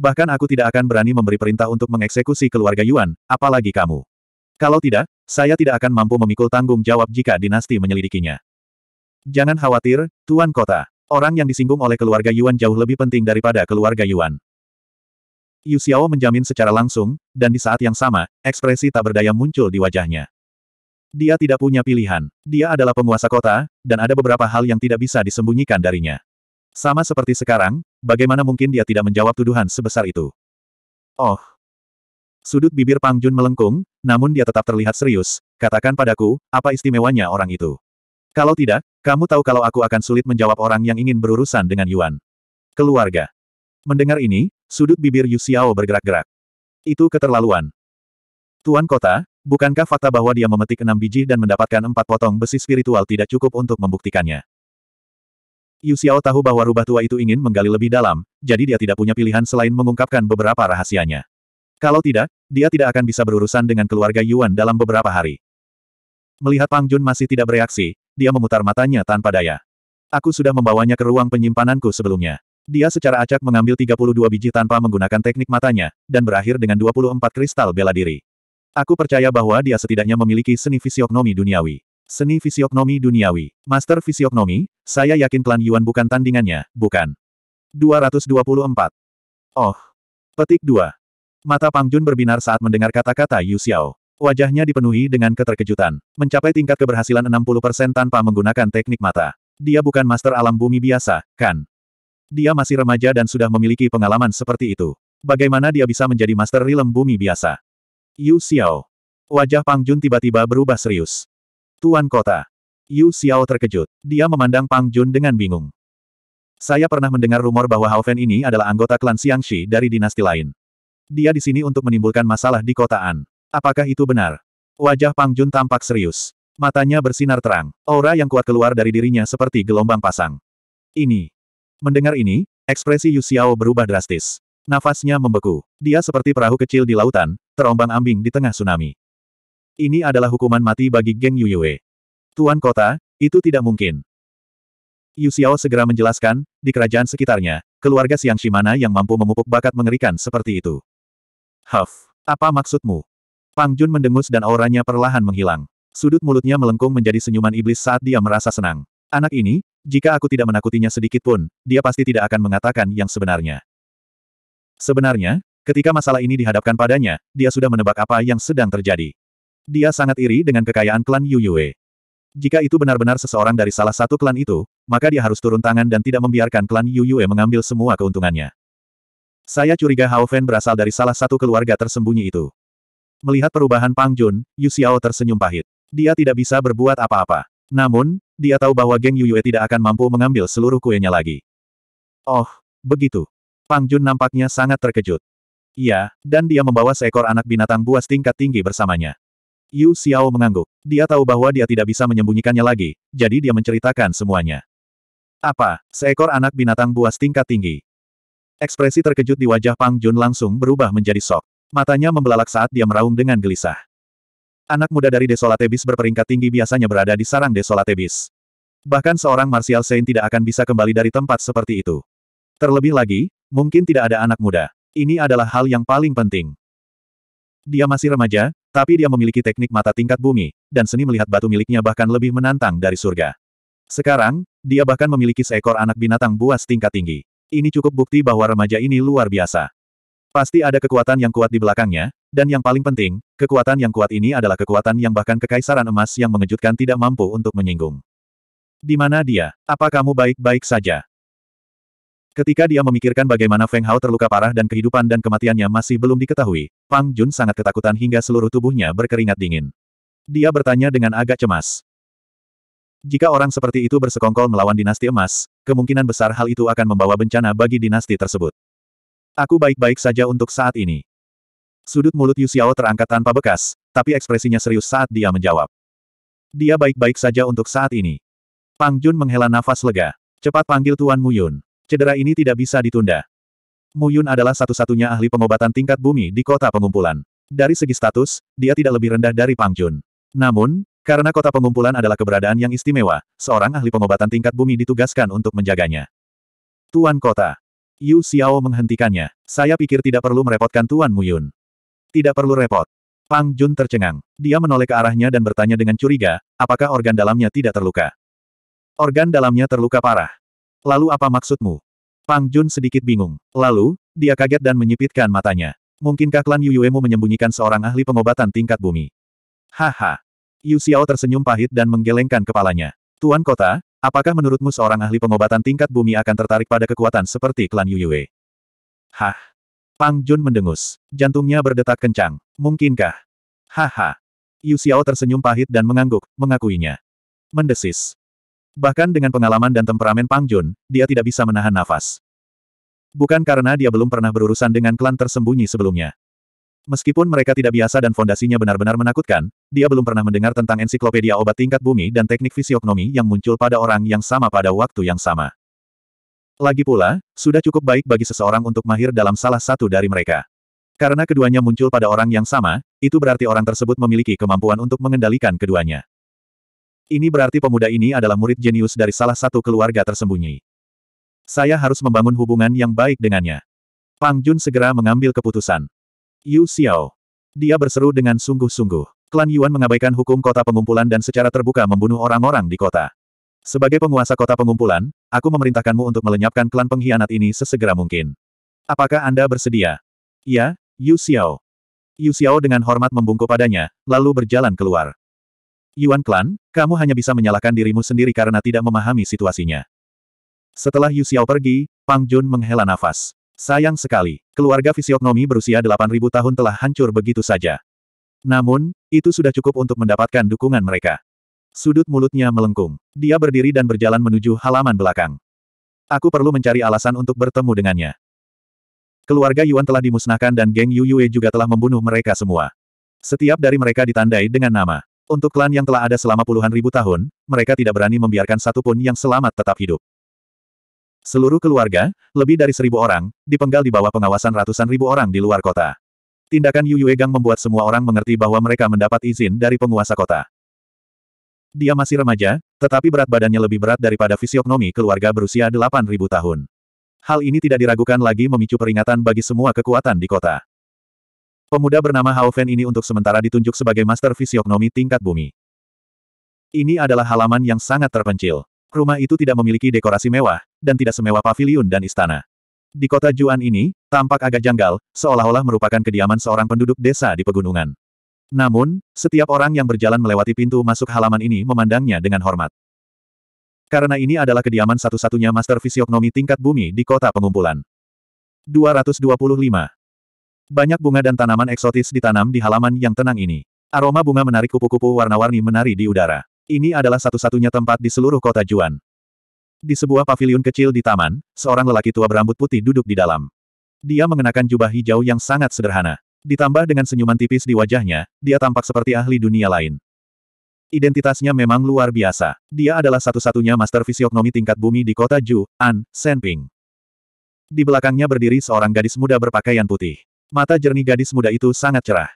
Bahkan aku tidak akan berani memberi perintah untuk mengeksekusi keluarga Yuan, apalagi kamu. Kalau tidak, saya tidak akan mampu memikul tanggung jawab jika dinasti menyelidikinya. Jangan khawatir, Tuan Kota. Orang yang disinggung oleh keluarga Yuan jauh lebih penting daripada keluarga Yuan. Yu Xiao menjamin secara langsung, dan di saat yang sama, ekspresi tak berdaya muncul di wajahnya. Dia tidak punya pilihan. Dia adalah penguasa kota, dan ada beberapa hal yang tidak bisa disembunyikan darinya. Sama seperti sekarang, bagaimana mungkin dia tidak menjawab tuduhan sebesar itu? Oh. Sudut bibir Pang Jun melengkung, namun dia tetap terlihat serius. Katakan padaku, apa istimewanya orang itu? Kalau tidak, kamu tahu kalau aku akan sulit menjawab orang yang ingin berurusan dengan Yuan. Keluarga. Mendengar ini, Sudut bibir Yu Xiao bergerak-gerak. Itu keterlaluan. Tuan Kota, bukankah fakta bahwa dia memetik enam biji dan mendapatkan empat potong besi spiritual tidak cukup untuk membuktikannya? Yu Xiao tahu bahwa rubah tua itu ingin menggali lebih dalam, jadi dia tidak punya pilihan selain mengungkapkan beberapa rahasianya. Kalau tidak, dia tidak akan bisa berurusan dengan keluarga Yuan dalam beberapa hari. Melihat Pang Jun masih tidak bereaksi, dia memutar matanya tanpa daya. Aku sudah membawanya ke ruang penyimpananku sebelumnya. Dia secara acak mengambil 32 biji tanpa menggunakan teknik matanya, dan berakhir dengan 24 kristal bela diri. Aku percaya bahwa dia setidaknya memiliki seni fisiognomi duniawi. Seni fisiognomi duniawi. Master fisiognomi, saya yakin klan Yuan bukan tandingannya, bukan. 224. Oh. Petik 2. Mata Pang Jun berbinar saat mendengar kata-kata Yu Xiao. Wajahnya dipenuhi dengan keterkejutan. Mencapai tingkat keberhasilan 60% tanpa menggunakan teknik mata. Dia bukan master alam bumi biasa, kan? Dia masih remaja dan sudah memiliki pengalaman seperti itu. Bagaimana dia bisa menjadi Master rilem Bumi biasa? Yu Xiao. Wajah Pang Jun tiba-tiba berubah serius. Tuan Kota. Yu Xiao terkejut. Dia memandang Pang Jun dengan bingung. Saya pernah mendengar rumor bahwa Haofen ini adalah anggota klan Xiangxi dari dinasti lain. Dia di sini untuk menimbulkan masalah di Kota An. Apakah itu benar? Wajah Pang Jun tampak serius. Matanya bersinar terang. Aura yang kuat keluar dari dirinya seperti gelombang pasang. Ini, Mendengar ini, ekspresi Yu Xiao berubah drastis. Nafasnya membeku. Dia seperti perahu kecil di lautan, terombang-ambing di tengah tsunami. Ini adalah hukuman mati bagi geng Yu Yue. Tuan kota, itu tidak mungkin. Yu Xiao segera menjelaskan, di kerajaan sekitarnya, keluarga Siang Shimana yang mampu memupuk bakat mengerikan seperti itu. Huff, apa maksudmu? Pang Jun mendengus dan auranya perlahan menghilang. Sudut mulutnya melengkung menjadi senyuman iblis saat dia merasa senang. Anak ini, jika aku tidak menakutinya sedikit pun, dia pasti tidak akan mengatakan yang sebenarnya. Sebenarnya, ketika masalah ini dihadapkan padanya, dia sudah menebak apa yang sedang terjadi. Dia sangat iri dengan kekayaan klan Yu Yue. Jika itu benar-benar seseorang dari salah satu klan itu, maka dia harus turun tangan dan tidak membiarkan klan Yu Yue mengambil semua keuntungannya. Saya curiga Hao Fen berasal dari salah satu keluarga tersembunyi itu. Melihat perubahan Pang Jun, Yu Xiao tersenyum pahit. Dia tidak bisa berbuat apa-apa. Namun, dia tahu bahwa geng Yuyue tidak akan mampu mengambil seluruh kuenya lagi. Oh, begitu. Pang Jun nampaknya sangat terkejut. Iya, dan dia membawa seekor anak binatang buas tingkat tinggi bersamanya. Yu Xiao mengangguk. Dia tahu bahwa dia tidak bisa menyembunyikannya lagi, jadi dia menceritakan semuanya. Apa, seekor anak binatang buas tingkat tinggi? Ekspresi terkejut di wajah Pang Jun langsung berubah menjadi sok. Matanya membelalak saat dia meraung dengan gelisah. Anak muda dari Desolatebis berperingkat tinggi biasanya berada di sarang Desolatebis. Bahkan seorang Martial Saint tidak akan bisa kembali dari tempat seperti itu. Terlebih lagi, mungkin tidak ada anak muda. Ini adalah hal yang paling penting. Dia masih remaja, tapi dia memiliki teknik mata tingkat bumi, dan seni melihat batu miliknya bahkan lebih menantang dari surga. Sekarang, dia bahkan memiliki seekor anak binatang buas tingkat tinggi. Ini cukup bukti bahwa remaja ini luar biasa. Pasti ada kekuatan yang kuat di belakangnya, dan yang paling penting, kekuatan yang kuat ini adalah kekuatan yang bahkan kekaisaran emas yang mengejutkan tidak mampu untuk menyinggung. Di mana dia? Apa kamu baik-baik saja? Ketika dia memikirkan bagaimana Feng Hao terluka parah dan kehidupan dan kematiannya masih belum diketahui, Pang Jun sangat ketakutan hingga seluruh tubuhnya berkeringat dingin. Dia bertanya dengan agak cemas. Jika orang seperti itu bersekongkol melawan dinasti emas, kemungkinan besar hal itu akan membawa bencana bagi dinasti tersebut. Aku baik-baik saja untuk saat ini. Sudut mulut Yu Xiao terangkat tanpa bekas, tapi ekspresinya serius saat dia menjawab. Dia baik-baik saja untuk saat ini. Pang Jun menghela nafas lega. Cepat panggil Tuan Mu Yun. Cedera ini tidak bisa ditunda. Mu Yun adalah satu-satunya ahli pengobatan tingkat bumi di kota pengumpulan. Dari segi status, dia tidak lebih rendah dari Pang Jun. Namun, karena kota pengumpulan adalah keberadaan yang istimewa, seorang ahli pengobatan tingkat bumi ditugaskan untuk menjaganya. Tuan Kota, Yu Xiao menghentikannya. Saya pikir tidak perlu merepotkan Tuan Muyun. Tidak perlu repot. Pang Jun tercengang. Dia menoleh ke arahnya dan bertanya dengan curiga, apakah organ dalamnya tidak terluka? Organ dalamnya terluka parah. Lalu apa maksudmu? Pang Jun sedikit bingung. Lalu, dia kaget dan menyipitkan matanya. Mungkinkah klan Yu Yuemu menyembunyikan seorang ahli pengobatan tingkat bumi? Haha. Yu Xiao tersenyum pahit dan menggelengkan kepalanya. Tuan Kota, Apakah menurutmu seorang ahli pengobatan tingkat bumi akan tertarik pada kekuatan seperti klan Yuyue? Hah? Pang Jun mendengus. Jantungnya berdetak kencang. Mungkinkah? Haha. Yu Xiao tersenyum pahit dan mengangguk, mengakuinya. Mendesis. Bahkan dengan pengalaman dan temperamen Pang Jun, dia tidak bisa menahan nafas. Bukan karena dia belum pernah berurusan dengan klan tersembunyi sebelumnya. Meskipun mereka tidak biasa dan fondasinya benar-benar menakutkan, dia belum pernah mendengar tentang ensiklopedia obat tingkat bumi dan teknik fisiognomi yang muncul pada orang yang sama pada waktu yang sama. Lagi pula, sudah cukup baik bagi seseorang untuk mahir dalam salah satu dari mereka. Karena keduanya muncul pada orang yang sama, itu berarti orang tersebut memiliki kemampuan untuk mengendalikan keduanya. Ini berarti pemuda ini adalah murid jenius dari salah satu keluarga tersembunyi. Saya harus membangun hubungan yang baik dengannya. Pang Jun segera mengambil keputusan. Yu Xiao. Dia berseru dengan sungguh-sungguh. Klan Yuan mengabaikan hukum kota pengumpulan dan secara terbuka membunuh orang-orang di kota. Sebagai penguasa kota pengumpulan, aku memerintahkanmu untuk melenyapkan klan pengkhianat ini sesegera mungkin. Apakah Anda bersedia? Ya, Yu Xiao. Yu Xiao dengan hormat membungkuk padanya, lalu berjalan keluar. Yuan Klan, kamu hanya bisa menyalahkan dirimu sendiri karena tidak memahami situasinya. Setelah Yu Xiao pergi, Pang Jun menghela nafas. Sayang sekali, keluarga fisiognomi berusia 8.000 tahun telah hancur begitu saja. Namun, itu sudah cukup untuk mendapatkan dukungan mereka. Sudut mulutnya melengkung. Dia berdiri dan berjalan menuju halaman belakang. Aku perlu mencari alasan untuk bertemu dengannya. Keluarga Yuan telah dimusnahkan dan geng Yu Yue juga telah membunuh mereka semua. Setiap dari mereka ditandai dengan nama. Untuk klan yang telah ada selama puluhan ribu tahun, mereka tidak berani membiarkan satupun yang selamat tetap hidup. Seluruh keluarga, lebih dari seribu orang, dipenggal di bawah pengawasan ratusan ribu orang di luar kota. Tindakan Yu Yue Gang membuat semua orang mengerti bahwa mereka mendapat izin dari penguasa kota. Dia masih remaja, tetapi berat badannya lebih berat daripada fisiognomi keluarga berusia 8.000 tahun. Hal ini tidak diragukan lagi memicu peringatan bagi semua kekuatan di kota. Pemuda bernama Hao Fen ini untuk sementara ditunjuk sebagai Master Fisiognomi tingkat bumi. Ini adalah halaman yang sangat terpencil. Rumah itu tidak memiliki dekorasi mewah, dan tidak semewah pavilion dan istana. Di kota Juan ini, tampak agak janggal, seolah-olah merupakan kediaman seorang penduduk desa di pegunungan. Namun, setiap orang yang berjalan melewati pintu masuk halaman ini memandangnya dengan hormat. Karena ini adalah kediaman satu-satunya master fisiognomi tingkat bumi di kota pengumpulan. 225. Banyak bunga dan tanaman eksotis ditanam di halaman yang tenang ini. Aroma bunga menarik kupu-kupu warna-warni menari di udara. Ini adalah satu-satunya tempat di seluruh kota Juan, di sebuah paviliun kecil di taman, seorang lelaki tua berambut putih duduk di dalam. Dia mengenakan jubah hijau yang sangat sederhana. Ditambah dengan senyuman tipis di wajahnya, dia tampak seperti ahli dunia lain. Identitasnya memang luar biasa. Dia adalah satu-satunya master fisiognomi tingkat bumi di kota Ju, An, Senping. Di belakangnya berdiri seorang gadis muda berpakaian putih. Mata jernih gadis muda itu sangat cerah.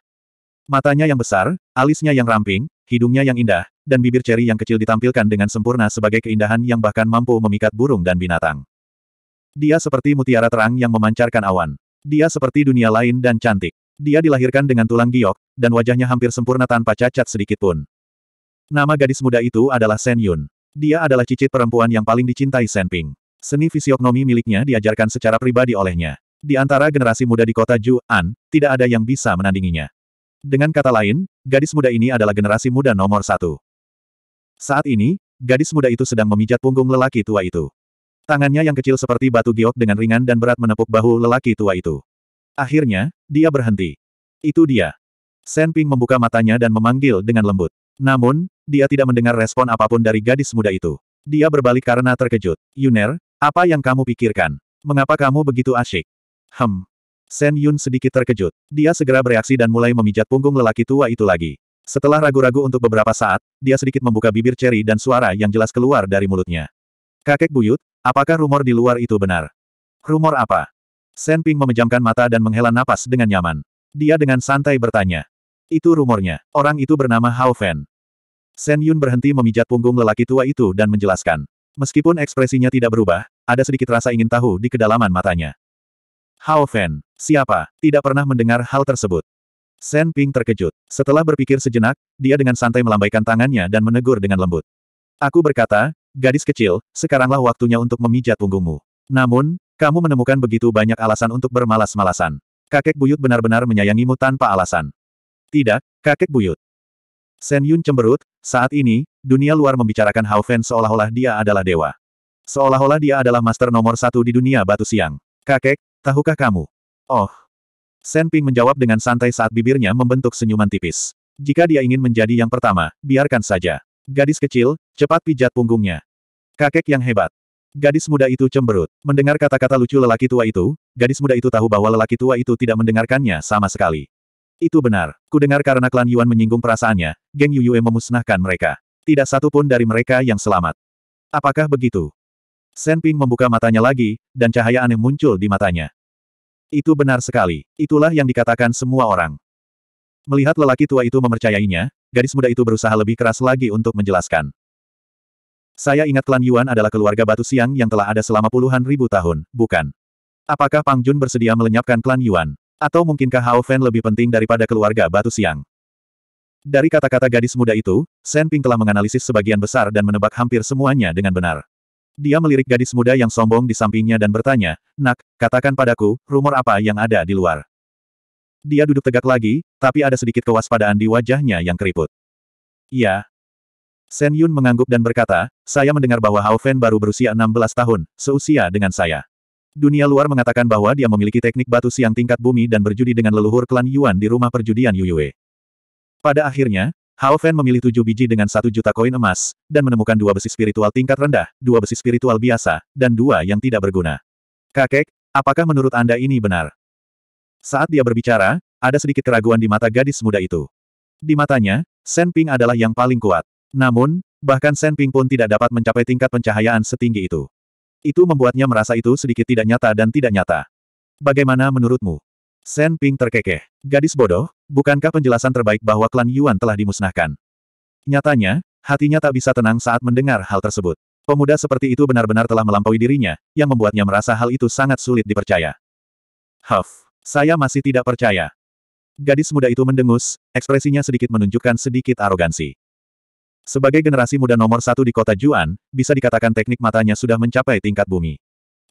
Matanya yang besar, alisnya yang ramping, hidungnya yang indah, dan bibir ceri yang kecil ditampilkan dengan sempurna sebagai keindahan yang bahkan mampu memikat burung dan binatang. Dia seperti mutiara terang yang memancarkan awan. Dia seperti dunia lain dan cantik. Dia dilahirkan dengan tulang giok, dan wajahnya hampir sempurna tanpa cacat sedikit pun. Nama gadis muda itu adalah Sen Yun. Dia adalah cicit perempuan yang paling dicintai Sen Ping. Seni fisiognomi miliknya diajarkan secara pribadi olehnya. Di antara generasi muda di kota Ju An, tidak ada yang bisa menandinginya. Dengan kata lain, gadis muda ini adalah generasi muda nomor satu. Saat ini, gadis muda itu sedang memijat punggung lelaki tua itu. Tangannya yang kecil seperti batu giok dengan ringan dan berat menepuk bahu lelaki tua itu. Akhirnya, dia berhenti. Itu dia. Shen Ping membuka matanya dan memanggil dengan lembut. Namun, dia tidak mendengar respon apapun dari gadis muda itu. Dia berbalik karena terkejut. Yuner, apa yang kamu pikirkan? Mengapa kamu begitu asyik? Hem, Shen Yun sedikit terkejut. Dia segera bereaksi dan mulai memijat punggung lelaki tua itu lagi. Setelah ragu-ragu untuk beberapa saat, dia sedikit membuka bibir ceri dan suara yang jelas keluar dari mulutnya. Kakek buyut, apakah rumor di luar itu benar? Rumor apa? Shen Ping memejamkan mata dan menghela napas dengan nyaman. Dia dengan santai bertanya. Itu rumornya. Orang itu bernama Hao Fan. Shen Yun berhenti memijat punggung lelaki tua itu dan menjelaskan. Meskipun ekspresinya tidak berubah, ada sedikit rasa ingin tahu di kedalaman matanya. Hao Fen, siapa? Tidak pernah mendengar hal tersebut. Shen Ping terkejut. Setelah berpikir sejenak, dia dengan santai melambaikan tangannya dan menegur dengan lembut. Aku berkata, gadis kecil, sekaranglah waktunya untuk memijat punggungmu. Namun, kamu menemukan begitu banyak alasan untuk bermalas-malasan. Kakek buyut benar-benar menyayangimu tanpa alasan. Tidak, kakek buyut. Shen Yun cemberut, saat ini, dunia luar membicarakan Hao Fen seolah-olah dia adalah dewa. Seolah-olah dia adalah master nomor satu di dunia batu siang. Kakek, Tahukah kamu? Oh. Shen Ping menjawab dengan santai saat bibirnya membentuk senyuman tipis. Jika dia ingin menjadi yang pertama, biarkan saja. Gadis kecil, cepat pijat punggungnya. Kakek yang hebat. Gadis muda itu cemberut. Mendengar kata-kata lucu lelaki tua itu, gadis muda itu tahu bahwa lelaki tua itu tidak mendengarkannya sama sekali. Itu benar. Kudengar karena klan Yuan menyinggung perasaannya, geng Yu Yue memusnahkan mereka. Tidak satu pun dari mereka yang selamat. Apakah begitu? Shen Ping membuka matanya lagi, dan cahaya aneh muncul di matanya. Itu benar sekali. Itulah yang dikatakan semua orang. Melihat lelaki tua itu mempercayainya, gadis muda itu berusaha lebih keras lagi untuk menjelaskan. Saya ingat klan Yuan adalah keluarga batu siang yang telah ada selama puluhan ribu tahun, bukan? Apakah Pang Jun bersedia melenyapkan klan Yuan? Atau mungkinkah Hao Fen lebih penting daripada keluarga batu siang? Dari kata-kata gadis muda itu, Shen Ping telah menganalisis sebagian besar dan menebak hampir semuanya dengan benar. Dia melirik gadis muda yang sombong di sampingnya dan bertanya, Nak, katakan padaku, rumor apa yang ada di luar? Dia duduk tegak lagi, tapi ada sedikit kewaspadaan di wajahnya yang keriput. "Ya," Sen Yun mengangguk dan berkata, saya mendengar bahwa Hao Fen baru berusia 16 tahun, seusia dengan saya. Dunia luar mengatakan bahwa dia memiliki teknik batu siang tingkat bumi dan berjudi dengan leluhur klan Yuan di rumah perjudian Yuyue. Pada akhirnya, Hao Fan memilih tujuh biji dengan satu juta koin emas, dan menemukan dua besi spiritual tingkat rendah, dua besi spiritual biasa, dan dua yang tidak berguna. Kakek, apakah menurut Anda ini benar? Saat dia berbicara, ada sedikit keraguan di mata gadis muda itu. Di matanya, Sen Ping adalah yang paling kuat. Namun, bahkan Sen Ping pun tidak dapat mencapai tingkat pencahayaan setinggi itu. Itu membuatnya merasa itu sedikit tidak nyata dan tidak nyata. Bagaimana menurutmu? Sen Ping terkekeh. Gadis bodoh, bukankah penjelasan terbaik bahwa klan Yuan telah dimusnahkan? Nyatanya, hatinya tak bisa tenang saat mendengar hal tersebut. Pemuda seperti itu benar-benar telah melampaui dirinya, yang membuatnya merasa hal itu sangat sulit dipercaya. Huff, saya masih tidak percaya. Gadis muda itu mendengus, ekspresinya sedikit menunjukkan sedikit arogansi. Sebagai generasi muda nomor satu di kota Juan, bisa dikatakan teknik matanya sudah mencapai tingkat bumi.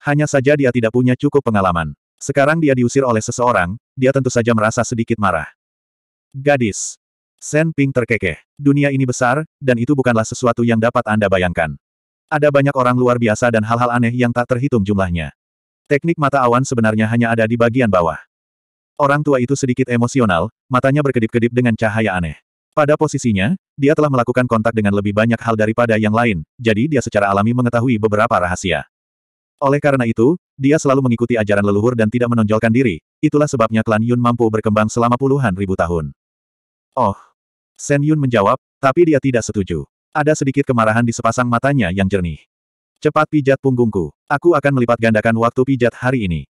Hanya saja dia tidak punya cukup pengalaman. Sekarang dia diusir oleh seseorang, dia tentu saja merasa sedikit marah. Gadis. Shen Ping terkekeh. Dunia ini besar, dan itu bukanlah sesuatu yang dapat Anda bayangkan. Ada banyak orang luar biasa dan hal-hal aneh yang tak terhitung jumlahnya. Teknik mata awan sebenarnya hanya ada di bagian bawah. Orang tua itu sedikit emosional, matanya berkedip-kedip dengan cahaya aneh. Pada posisinya, dia telah melakukan kontak dengan lebih banyak hal daripada yang lain, jadi dia secara alami mengetahui beberapa rahasia. Oleh karena itu, dia selalu mengikuti ajaran leluhur dan tidak menonjolkan diri, itulah sebabnya klan Yun mampu berkembang selama puluhan ribu tahun. Oh. Sen Yun menjawab, tapi dia tidak setuju. Ada sedikit kemarahan di sepasang matanya yang jernih. Cepat pijat punggungku. Aku akan melipat gandakan waktu pijat hari ini.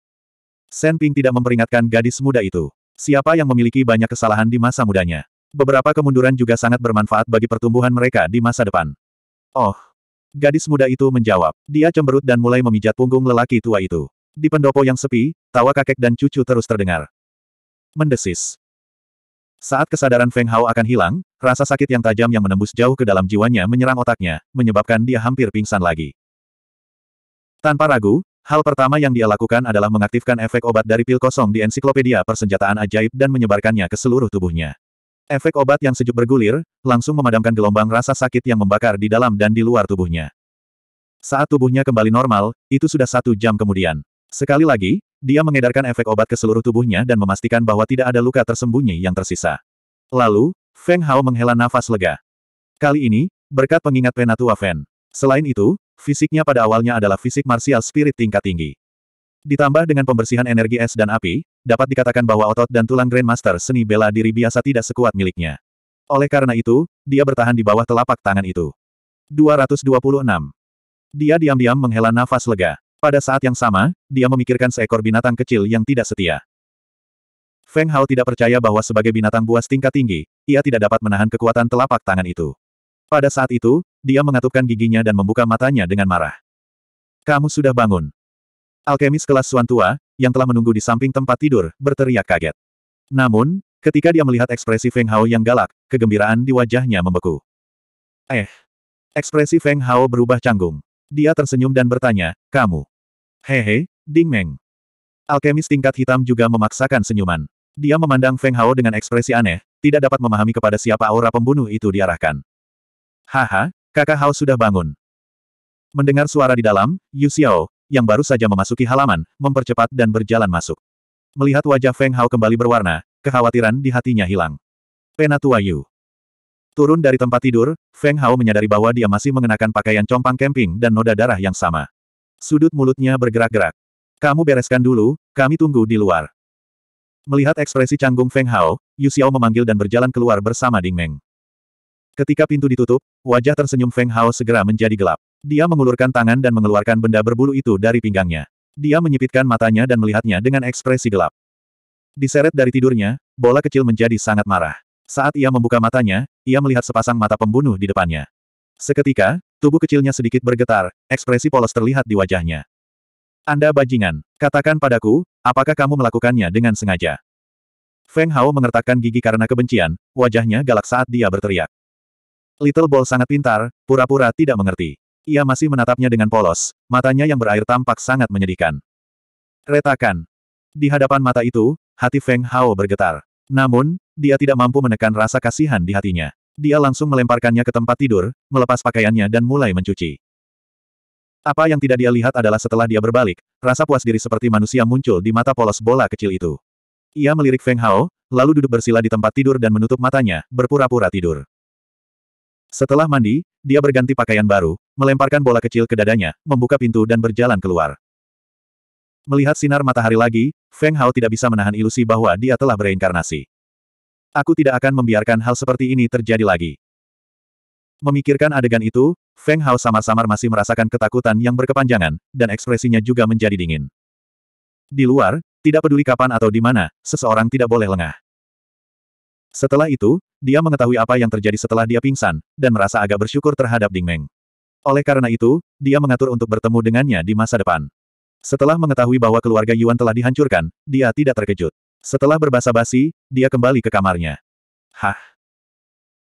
Sen Ping tidak memperingatkan gadis muda itu. Siapa yang memiliki banyak kesalahan di masa mudanya. Beberapa kemunduran juga sangat bermanfaat bagi pertumbuhan mereka di masa depan. Oh, Gadis muda itu menjawab. Dia cemberut dan mulai memijat punggung lelaki tua itu. Di pendopo yang sepi, tawa kakek dan cucu terus terdengar. Mendesis. Saat kesadaran Feng Hao akan hilang, rasa sakit yang tajam yang menembus jauh ke dalam jiwanya menyerang otaknya, menyebabkan dia hampir pingsan lagi. Tanpa ragu, hal pertama yang dia lakukan adalah mengaktifkan efek obat dari pil kosong di ensiklopedia persenjataan ajaib dan menyebarkannya ke seluruh tubuhnya. Efek obat yang sejuk bergulir, langsung memadamkan gelombang rasa sakit yang membakar di dalam dan di luar tubuhnya. Saat tubuhnya kembali normal, itu sudah satu jam kemudian. Sekali lagi, dia mengedarkan efek obat ke seluruh tubuhnya dan memastikan bahwa tidak ada luka tersembunyi yang tersisa. Lalu, Feng Hao menghela nafas lega. Kali ini, berkat pengingat penatua Fen. Selain itu, fisiknya pada awalnya adalah fisik martial spirit tingkat tinggi. Ditambah dengan pembersihan energi es dan api, dapat dikatakan bahwa otot dan tulang Grandmaster seni bela diri biasa tidak sekuat miliknya. Oleh karena itu, dia bertahan di bawah telapak tangan itu. 226. Dia diam-diam menghela nafas lega. Pada saat yang sama, dia memikirkan seekor binatang kecil yang tidak setia. Feng Hao tidak percaya bahwa sebagai binatang buas tingkat tinggi, ia tidak dapat menahan kekuatan telapak tangan itu. Pada saat itu, dia mengatupkan giginya dan membuka matanya dengan marah. Kamu sudah bangun, Alkemis kelas Suan tua, yang telah menunggu di samping tempat tidur, berteriak kaget. Namun, ketika dia melihat ekspresi Feng Hao yang galak, kegembiraan di wajahnya membeku. Eh. Ekspresi Feng Hao berubah canggung. Dia tersenyum dan bertanya, kamu. Hehe, Ding Meng. Alkemis tingkat hitam juga memaksakan senyuman. Dia memandang Feng Hao dengan ekspresi aneh, tidak dapat memahami kepada siapa aura pembunuh itu diarahkan. Haha, kakak Hao sudah bangun. Mendengar suara di dalam, Yu Xiao, yang baru saja memasuki halaman, mempercepat dan berjalan masuk. Melihat wajah Feng Hao kembali berwarna, kekhawatiran di hatinya hilang. Penatua Yu. Turun dari tempat tidur, Feng Hao menyadari bahwa dia masih mengenakan pakaian compang camping dan noda darah yang sama. Sudut mulutnya bergerak-gerak. Kamu bereskan dulu, kami tunggu di luar. Melihat ekspresi canggung Feng Hao, Yu Xiao memanggil dan berjalan keluar bersama Ding Meng. Ketika pintu ditutup, wajah tersenyum Feng Hao segera menjadi gelap. Dia mengulurkan tangan dan mengeluarkan benda berbulu itu dari pinggangnya. Dia menyipitkan matanya dan melihatnya dengan ekspresi gelap. Diseret dari tidurnya, bola kecil menjadi sangat marah. Saat ia membuka matanya, ia melihat sepasang mata pembunuh di depannya. Seketika, tubuh kecilnya sedikit bergetar, ekspresi polos terlihat di wajahnya. Anda bajingan, katakan padaku, apakah kamu melakukannya dengan sengaja? Feng Hao mengertakkan gigi karena kebencian, wajahnya galak saat dia berteriak. Little Ball sangat pintar, pura-pura tidak mengerti. Ia masih menatapnya dengan polos, matanya yang berair tampak sangat menyedihkan. Retakan. Di hadapan mata itu, hati Feng Hao bergetar. Namun, dia tidak mampu menekan rasa kasihan di hatinya. Dia langsung melemparkannya ke tempat tidur, melepas pakaiannya dan mulai mencuci. Apa yang tidak dia lihat adalah setelah dia berbalik, rasa puas diri seperti manusia muncul di mata polos bola kecil itu. Ia melirik Feng Hao, lalu duduk bersila di tempat tidur dan menutup matanya, berpura-pura tidur. Setelah mandi, dia berganti pakaian baru, melemparkan bola kecil ke dadanya, membuka pintu dan berjalan keluar. Melihat sinar matahari lagi, Feng Hao tidak bisa menahan ilusi bahwa dia telah bereinkarnasi. Aku tidak akan membiarkan hal seperti ini terjadi lagi. Memikirkan adegan itu, Feng Hao samar-samar masih merasakan ketakutan yang berkepanjangan, dan ekspresinya juga menjadi dingin. Di luar, tidak peduli kapan atau di mana, seseorang tidak boleh lengah. Setelah itu, dia mengetahui apa yang terjadi setelah dia pingsan, dan merasa agak bersyukur terhadap Ding Meng. Oleh karena itu, dia mengatur untuk bertemu dengannya di masa depan. Setelah mengetahui bahwa keluarga Yuan telah dihancurkan, dia tidak terkejut. Setelah berbahasa basi, dia kembali ke kamarnya. Hah?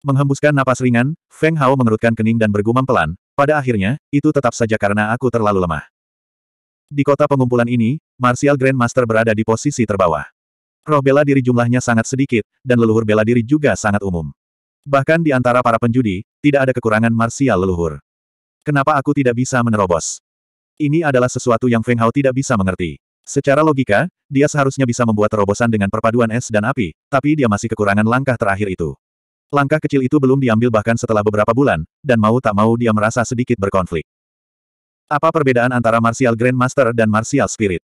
Menghembuskan napas ringan, Feng Hao mengerutkan kening dan bergumam pelan, pada akhirnya, itu tetap saja karena aku terlalu lemah. Di kota pengumpulan ini, Martial Grandmaster berada di posisi terbawah. Roh bela diri jumlahnya sangat sedikit, dan leluhur bela diri juga sangat umum. Bahkan di antara para penjudi, tidak ada kekurangan marsial leluhur. Kenapa aku tidak bisa menerobos? Ini adalah sesuatu yang Feng Hao tidak bisa mengerti. Secara logika, dia seharusnya bisa membuat terobosan dengan perpaduan es dan api, tapi dia masih kekurangan langkah terakhir itu. Langkah kecil itu belum diambil bahkan setelah beberapa bulan, dan mau tak mau dia merasa sedikit berkonflik. Apa perbedaan antara Martial Grandmaster dan Martial Spirit?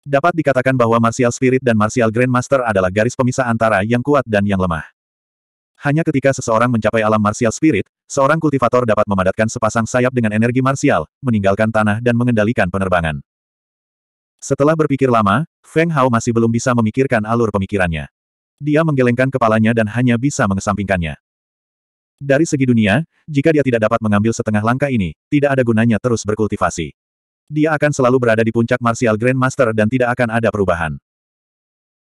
Dapat dikatakan bahwa Martial Spirit dan Martial Grandmaster adalah garis pemisah antara yang kuat dan yang lemah. Hanya ketika seseorang mencapai alam Martial Spirit, seorang kultivator dapat memadatkan sepasang sayap dengan energi martial, meninggalkan tanah dan mengendalikan penerbangan. Setelah berpikir lama, Feng Hao masih belum bisa memikirkan alur pemikirannya. Dia menggelengkan kepalanya dan hanya bisa mengesampingkannya. Dari segi dunia, jika dia tidak dapat mengambil setengah langkah ini, tidak ada gunanya terus berkultivasi. Dia akan selalu berada di puncak Martial Grandmaster dan tidak akan ada perubahan.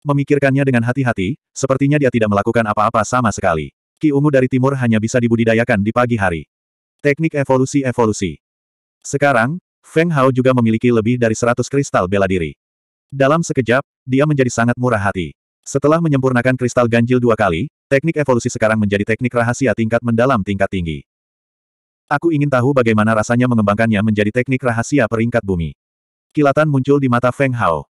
Memikirkannya dengan hati-hati, sepertinya dia tidak melakukan apa-apa sama sekali. Ki ungu dari timur hanya bisa dibudidayakan di pagi hari. Teknik evolusi-evolusi. Sekarang, Feng Hao juga memiliki lebih dari 100 kristal bela diri. Dalam sekejap, dia menjadi sangat murah hati. Setelah menyempurnakan kristal ganjil dua kali, teknik evolusi sekarang menjadi teknik rahasia tingkat mendalam tingkat tinggi. Aku ingin tahu bagaimana rasanya mengembangkannya menjadi teknik rahasia peringkat bumi. Kilatan muncul di mata Feng Hao.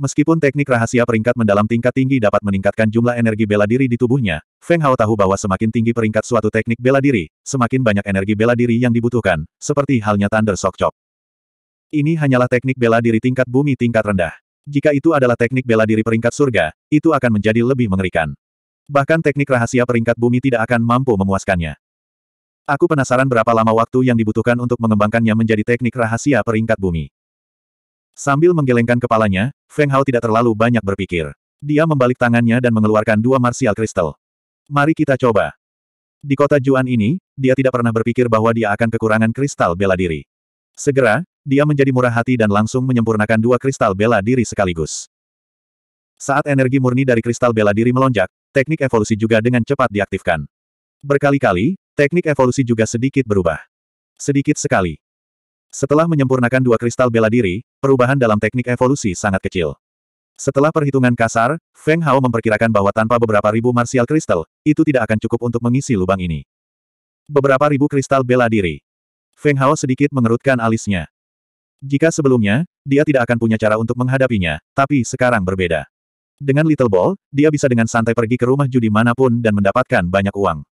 Meskipun teknik rahasia peringkat mendalam tingkat tinggi dapat meningkatkan jumlah energi bela diri di tubuhnya, Feng Hao tahu bahwa semakin tinggi peringkat suatu teknik bela diri, semakin banyak energi bela diri yang dibutuhkan, seperti halnya Thunder Shock Chop. Ini hanyalah teknik bela diri tingkat bumi tingkat rendah. Jika itu adalah teknik bela diri peringkat surga, itu akan menjadi lebih mengerikan. Bahkan teknik rahasia peringkat bumi tidak akan mampu memuaskannya. Aku penasaran berapa lama waktu yang dibutuhkan untuk mengembangkannya menjadi teknik rahasia peringkat bumi. Sambil menggelengkan kepalanya, Feng Hao tidak terlalu banyak berpikir. Dia membalik tangannya dan mengeluarkan dua martial kristal. Mari kita coba. Di kota Juan ini, dia tidak pernah berpikir bahwa dia akan kekurangan kristal bela diri. Segera, dia menjadi murah hati dan langsung menyempurnakan dua kristal bela diri sekaligus. Saat energi murni dari kristal bela diri melonjak, teknik evolusi juga dengan cepat diaktifkan. Berkali-kali, Teknik evolusi juga sedikit berubah. Sedikit sekali. Setelah menyempurnakan dua kristal bela diri, perubahan dalam teknik evolusi sangat kecil. Setelah perhitungan kasar, Feng Hao memperkirakan bahwa tanpa beberapa ribu martial kristal, itu tidak akan cukup untuk mengisi lubang ini. Beberapa ribu kristal bela diri. Feng Hao sedikit mengerutkan alisnya. Jika sebelumnya, dia tidak akan punya cara untuk menghadapinya, tapi sekarang berbeda. Dengan Little Ball, dia bisa dengan santai pergi ke rumah judi manapun dan mendapatkan banyak uang.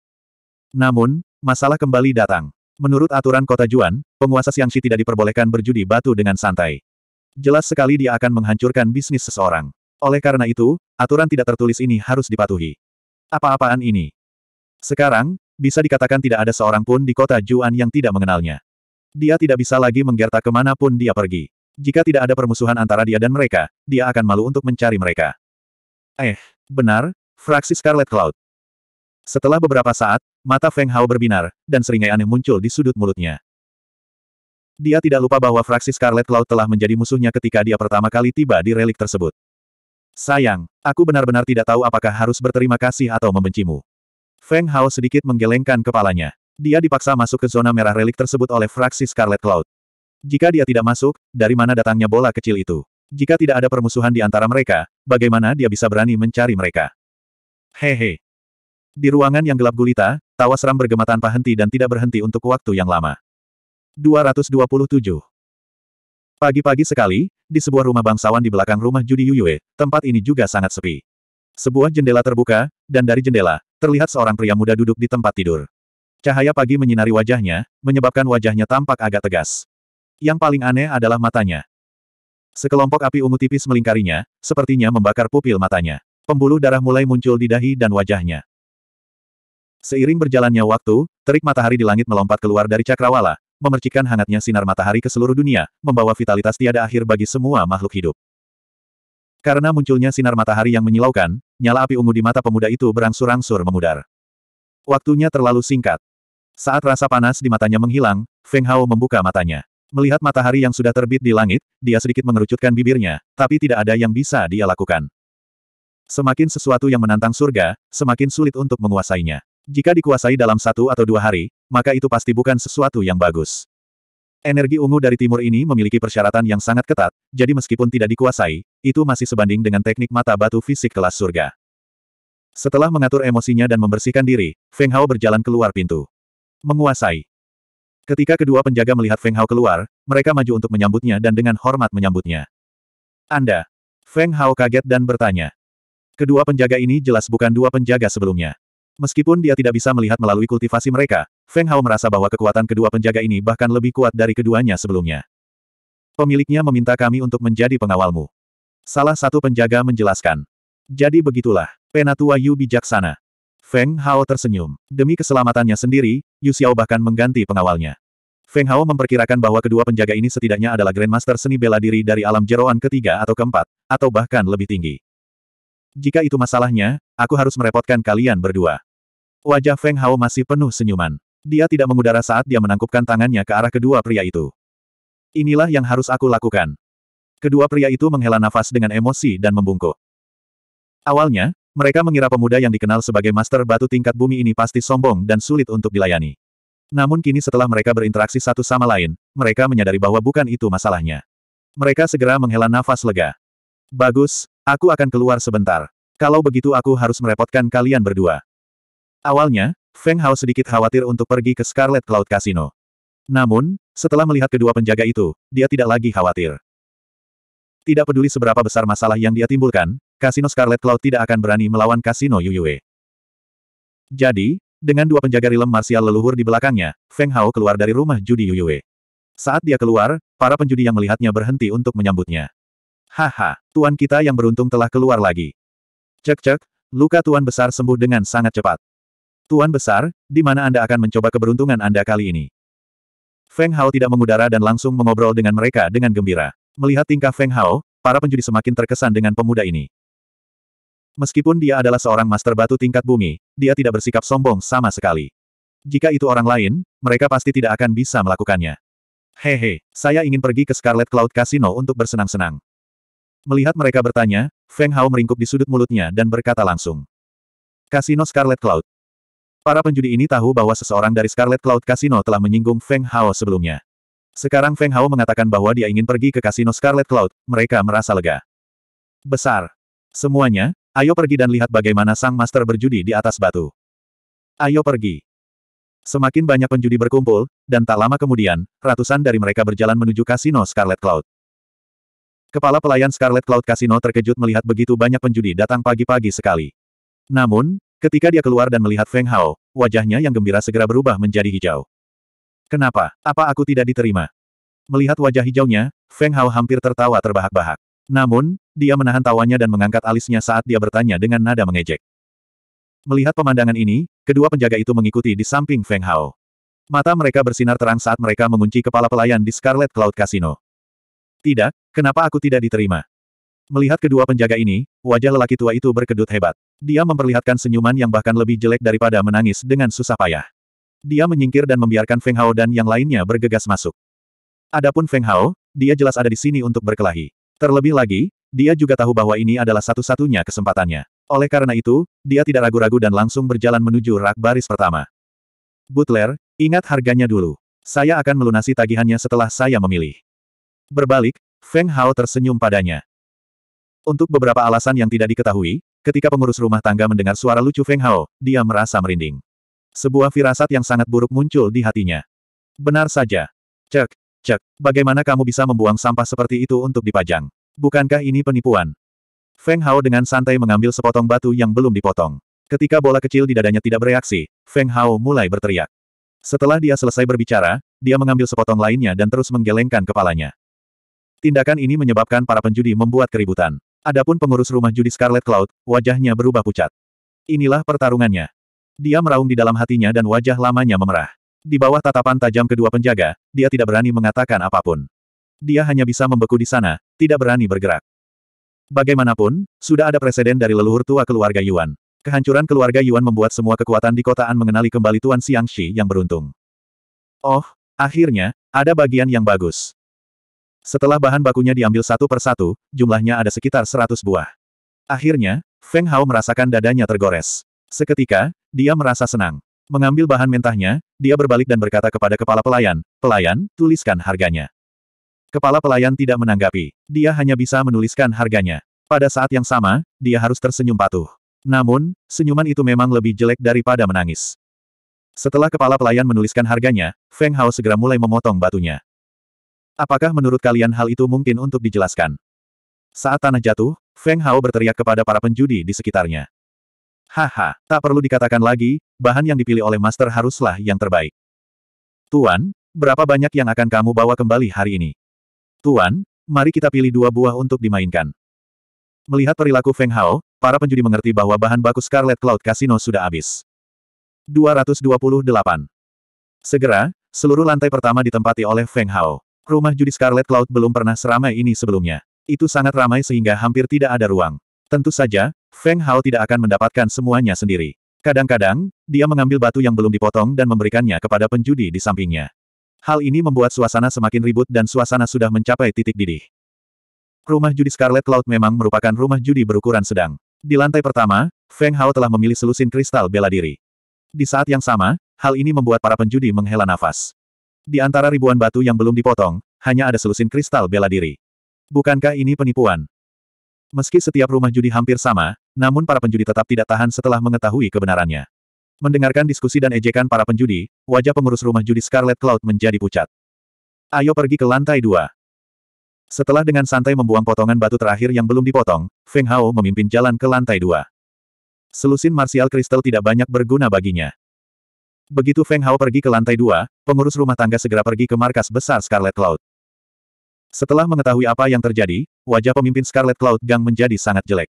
Namun, masalah kembali datang. Menurut aturan kota Juan, penguasa Xiangxi tidak diperbolehkan berjudi batu dengan santai. Jelas sekali dia akan menghancurkan bisnis seseorang. Oleh karena itu, aturan tidak tertulis ini harus dipatuhi. Apa-apaan ini? Sekarang, bisa dikatakan tidak ada seorang pun di kota Juan yang tidak mengenalnya. Dia tidak bisa lagi menggerta kemanapun dia pergi. Jika tidak ada permusuhan antara dia dan mereka, dia akan malu untuk mencari mereka. Eh, benar, fraksi Scarlet Cloud. Setelah beberapa saat, mata Feng Hao berbinar, dan seringai aneh muncul di sudut mulutnya. Dia tidak lupa bahwa fraksi Scarlet Cloud telah menjadi musuhnya ketika dia pertama kali tiba di relik tersebut. Sayang, aku benar-benar tidak tahu apakah harus berterima kasih atau membencimu. Feng Hao sedikit menggelengkan kepalanya. Dia dipaksa masuk ke zona merah relik tersebut oleh fraksi Scarlet Cloud. Jika dia tidak masuk, dari mana datangnya bola kecil itu? Jika tidak ada permusuhan di antara mereka, bagaimana dia bisa berani mencari mereka? Hehe, di ruangan yang gelap gulita, tawa seram bergema tanpa henti dan tidak berhenti untuk waktu yang lama. 227. Pagi-pagi sekali, di sebuah rumah bangsawan di belakang rumah judi Yuyue, tempat ini juga sangat sepi. Sebuah jendela terbuka, dan dari jendela, terlihat seorang pria muda duduk di tempat tidur. Cahaya pagi menyinari wajahnya, menyebabkan wajahnya tampak agak tegas. Yang paling aneh adalah matanya. Sekelompok api ungu tipis melingkarinya, sepertinya membakar pupil matanya. Pembuluh darah mulai muncul di dahi dan wajahnya. Seiring berjalannya waktu, terik matahari di langit melompat keluar dari cakrawala, memercikan hangatnya sinar matahari ke seluruh dunia, membawa vitalitas tiada akhir bagi semua makhluk hidup. Karena munculnya sinar matahari yang menyilaukan, nyala api ungu di mata pemuda itu berangsur-angsur memudar. Waktunya terlalu singkat. Saat rasa panas di matanya menghilang, Feng Hao membuka matanya. Melihat matahari yang sudah terbit di langit, dia sedikit mengerucutkan bibirnya, tapi tidak ada yang bisa dia lakukan. Semakin sesuatu yang menantang surga, semakin sulit untuk menguasainya. Jika dikuasai dalam satu atau dua hari, maka itu pasti bukan sesuatu yang bagus. Energi ungu dari timur ini memiliki persyaratan yang sangat ketat, jadi meskipun tidak dikuasai, itu masih sebanding dengan teknik mata batu fisik kelas surga. Setelah mengatur emosinya dan membersihkan diri, Feng Hao berjalan keluar pintu. Menguasai. Ketika kedua penjaga melihat Feng Hao keluar, mereka maju untuk menyambutnya dan dengan hormat menyambutnya. Anda. Feng Hao kaget dan bertanya. Kedua penjaga ini jelas bukan dua penjaga sebelumnya. Meskipun dia tidak bisa melihat melalui kultivasi mereka, Feng Hao merasa bahwa kekuatan kedua penjaga ini bahkan lebih kuat dari keduanya sebelumnya. Pemiliknya meminta kami untuk menjadi pengawalmu. Salah satu penjaga menjelaskan. Jadi begitulah, penatua Yu bijaksana. Feng Hao tersenyum. Demi keselamatannya sendiri, Yu Xiao bahkan mengganti pengawalnya. Feng Hao memperkirakan bahwa kedua penjaga ini setidaknya adalah Grandmaster seni bela diri dari alam jeroan ketiga atau keempat, atau bahkan lebih tinggi. Jika itu masalahnya, aku harus merepotkan kalian berdua. Wajah Feng Hao masih penuh senyuman. Dia tidak mengudara saat dia menangkupkan tangannya ke arah kedua pria itu. Inilah yang harus aku lakukan. Kedua pria itu menghela nafas dengan emosi dan membungkuk. Awalnya, mereka mengira pemuda yang dikenal sebagai master batu tingkat bumi ini pasti sombong dan sulit untuk dilayani. Namun kini setelah mereka berinteraksi satu sama lain, mereka menyadari bahwa bukan itu masalahnya. Mereka segera menghela nafas lega. Bagus, aku akan keluar sebentar. Kalau begitu aku harus merepotkan kalian berdua. Awalnya, Feng Hao sedikit khawatir untuk pergi ke Scarlet Cloud Casino. Namun, setelah melihat kedua penjaga itu, dia tidak lagi khawatir. Tidak peduli seberapa besar masalah yang dia timbulkan, kasino Scarlet Cloud tidak akan berani melawan kasino Yuyue. Jadi, dengan dua penjaga rilem marsial leluhur di belakangnya, Feng Hao keluar dari rumah judi Yuyue. Saat dia keluar, para penjudi yang melihatnya berhenti untuk menyambutnya. Haha, tuan kita yang beruntung telah keluar lagi. Cek-cek, luka tuan besar sembuh dengan sangat cepat. Tuan Besar, di mana Anda akan mencoba keberuntungan Anda kali ini? Feng Hao tidak mengudara dan langsung mengobrol dengan mereka dengan gembira. Melihat tingkah Feng Hao, para penjudi semakin terkesan dengan pemuda ini. Meskipun dia adalah seorang master batu tingkat bumi, dia tidak bersikap sombong sama sekali. Jika itu orang lain, mereka pasti tidak akan bisa melakukannya. Hehe, saya ingin pergi ke Scarlet Cloud Casino untuk bersenang-senang. Melihat mereka bertanya, Feng Hao meringkuk di sudut mulutnya dan berkata langsung. Kasino Scarlet Cloud, Para penjudi ini tahu bahwa seseorang dari Scarlet Cloud Casino telah menyinggung Feng Hao sebelumnya. Sekarang Feng Hao mengatakan bahwa dia ingin pergi ke kasino Scarlet Cloud, mereka merasa lega. Besar. Semuanya, ayo pergi dan lihat bagaimana sang master berjudi di atas batu. Ayo pergi. Semakin banyak penjudi berkumpul, dan tak lama kemudian, ratusan dari mereka berjalan menuju kasino Scarlet Cloud. Kepala pelayan Scarlet Cloud Casino terkejut melihat begitu banyak penjudi datang pagi-pagi sekali. Namun, Ketika dia keluar dan melihat Feng Hao, wajahnya yang gembira segera berubah menjadi hijau. Kenapa? Apa aku tidak diterima? Melihat wajah hijaunya, Feng Hao hampir tertawa terbahak-bahak. Namun, dia menahan tawanya dan mengangkat alisnya saat dia bertanya dengan nada mengejek. Melihat pemandangan ini, kedua penjaga itu mengikuti di samping Feng Hao. Mata mereka bersinar terang saat mereka mengunci kepala pelayan di Scarlet Cloud Casino. Tidak, kenapa aku tidak diterima? Melihat kedua penjaga ini, wajah lelaki tua itu berkedut hebat. Dia memperlihatkan senyuman yang bahkan lebih jelek daripada menangis dengan susah payah. Dia menyingkir dan membiarkan Feng Hao dan yang lainnya bergegas masuk. Adapun Feng Hao, dia jelas ada di sini untuk berkelahi. Terlebih lagi, dia juga tahu bahwa ini adalah satu-satunya kesempatannya. Oleh karena itu, dia tidak ragu-ragu dan langsung berjalan menuju rak baris pertama. Butler, ingat harganya dulu. Saya akan melunasi tagihannya setelah saya memilih. Berbalik, Feng Hao tersenyum padanya. Untuk beberapa alasan yang tidak diketahui, ketika pengurus rumah tangga mendengar suara lucu Feng Hao, dia merasa merinding. Sebuah firasat yang sangat buruk muncul di hatinya. Benar saja. Cek, cek, bagaimana kamu bisa membuang sampah seperti itu untuk dipajang? Bukankah ini penipuan? Feng Hao dengan santai mengambil sepotong batu yang belum dipotong. Ketika bola kecil di dadanya tidak bereaksi, Feng Hao mulai berteriak. Setelah dia selesai berbicara, dia mengambil sepotong lainnya dan terus menggelengkan kepalanya. Tindakan ini menyebabkan para penjudi membuat keributan. Adapun pengurus rumah judi Scarlet Cloud, wajahnya berubah pucat. Inilah pertarungannya. Dia meraung di dalam hatinya dan wajah lamanya memerah. Di bawah tatapan tajam kedua penjaga, dia tidak berani mengatakan apapun. Dia hanya bisa membeku di sana, tidak berani bergerak. Bagaimanapun, sudah ada presiden dari leluhur tua keluarga Yuan. Kehancuran keluarga Yuan membuat semua kekuatan di kotaan mengenali kembali Tuan Xiangxi yang beruntung. Oh, akhirnya, ada bagian yang bagus. Setelah bahan bakunya diambil satu persatu, jumlahnya ada sekitar seratus buah. Akhirnya, Feng Hao merasakan dadanya tergores. Seketika, dia merasa senang. Mengambil bahan mentahnya, dia berbalik dan berkata kepada kepala pelayan, Pelayan, tuliskan harganya. Kepala pelayan tidak menanggapi. Dia hanya bisa menuliskan harganya. Pada saat yang sama, dia harus tersenyum patuh. Namun, senyuman itu memang lebih jelek daripada menangis. Setelah kepala pelayan menuliskan harganya, Feng Hao segera mulai memotong batunya. Apakah menurut kalian hal itu mungkin untuk dijelaskan? Saat tanah jatuh, Feng Hao berteriak kepada para penjudi di sekitarnya. Haha, tak perlu dikatakan lagi, bahan yang dipilih oleh Master haruslah yang terbaik. Tuan, berapa banyak yang akan kamu bawa kembali hari ini? Tuan, mari kita pilih dua buah untuk dimainkan. Melihat perilaku Feng Hao, para penjudi mengerti bahwa bahan baku Scarlet Cloud Casino sudah habis. 228. Segera, seluruh lantai pertama ditempati oleh Feng Hao. Rumah judi Scarlet Cloud belum pernah seramai ini sebelumnya. Itu sangat ramai sehingga hampir tidak ada ruang. Tentu saja, Feng Hao tidak akan mendapatkan semuanya sendiri. Kadang-kadang, dia mengambil batu yang belum dipotong dan memberikannya kepada penjudi di sampingnya. Hal ini membuat suasana semakin ribut dan suasana sudah mencapai titik didih. Rumah judi Scarlet Cloud memang merupakan rumah judi berukuran sedang. Di lantai pertama, Feng Hao telah memilih selusin kristal bela diri. Di saat yang sama, hal ini membuat para penjudi menghela nafas. Di antara ribuan batu yang belum dipotong, hanya ada selusin kristal bela diri. Bukankah ini penipuan? Meski setiap rumah judi hampir sama, namun para penjudi tetap tidak tahan setelah mengetahui kebenarannya. Mendengarkan diskusi dan ejekan para penjudi, wajah pengurus rumah judi Scarlet Cloud menjadi pucat. Ayo pergi ke lantai dua. Setelah dengan santai membuang potongan batu terakhir yang belum dipotong, Feng Hao memimpin jalan ke lantai dua. Selusin martial kristal tidak banyak berguna baginya. Begitu Feng Hao pergi ke lantai dua, pengurus rumah tangga segera pergi ke markas besar Scarlet Cloud. Setelah mengetahui apa yang terjadi, wajah pemimpin Scarlet Cloud Gang menjadi sangat jelek.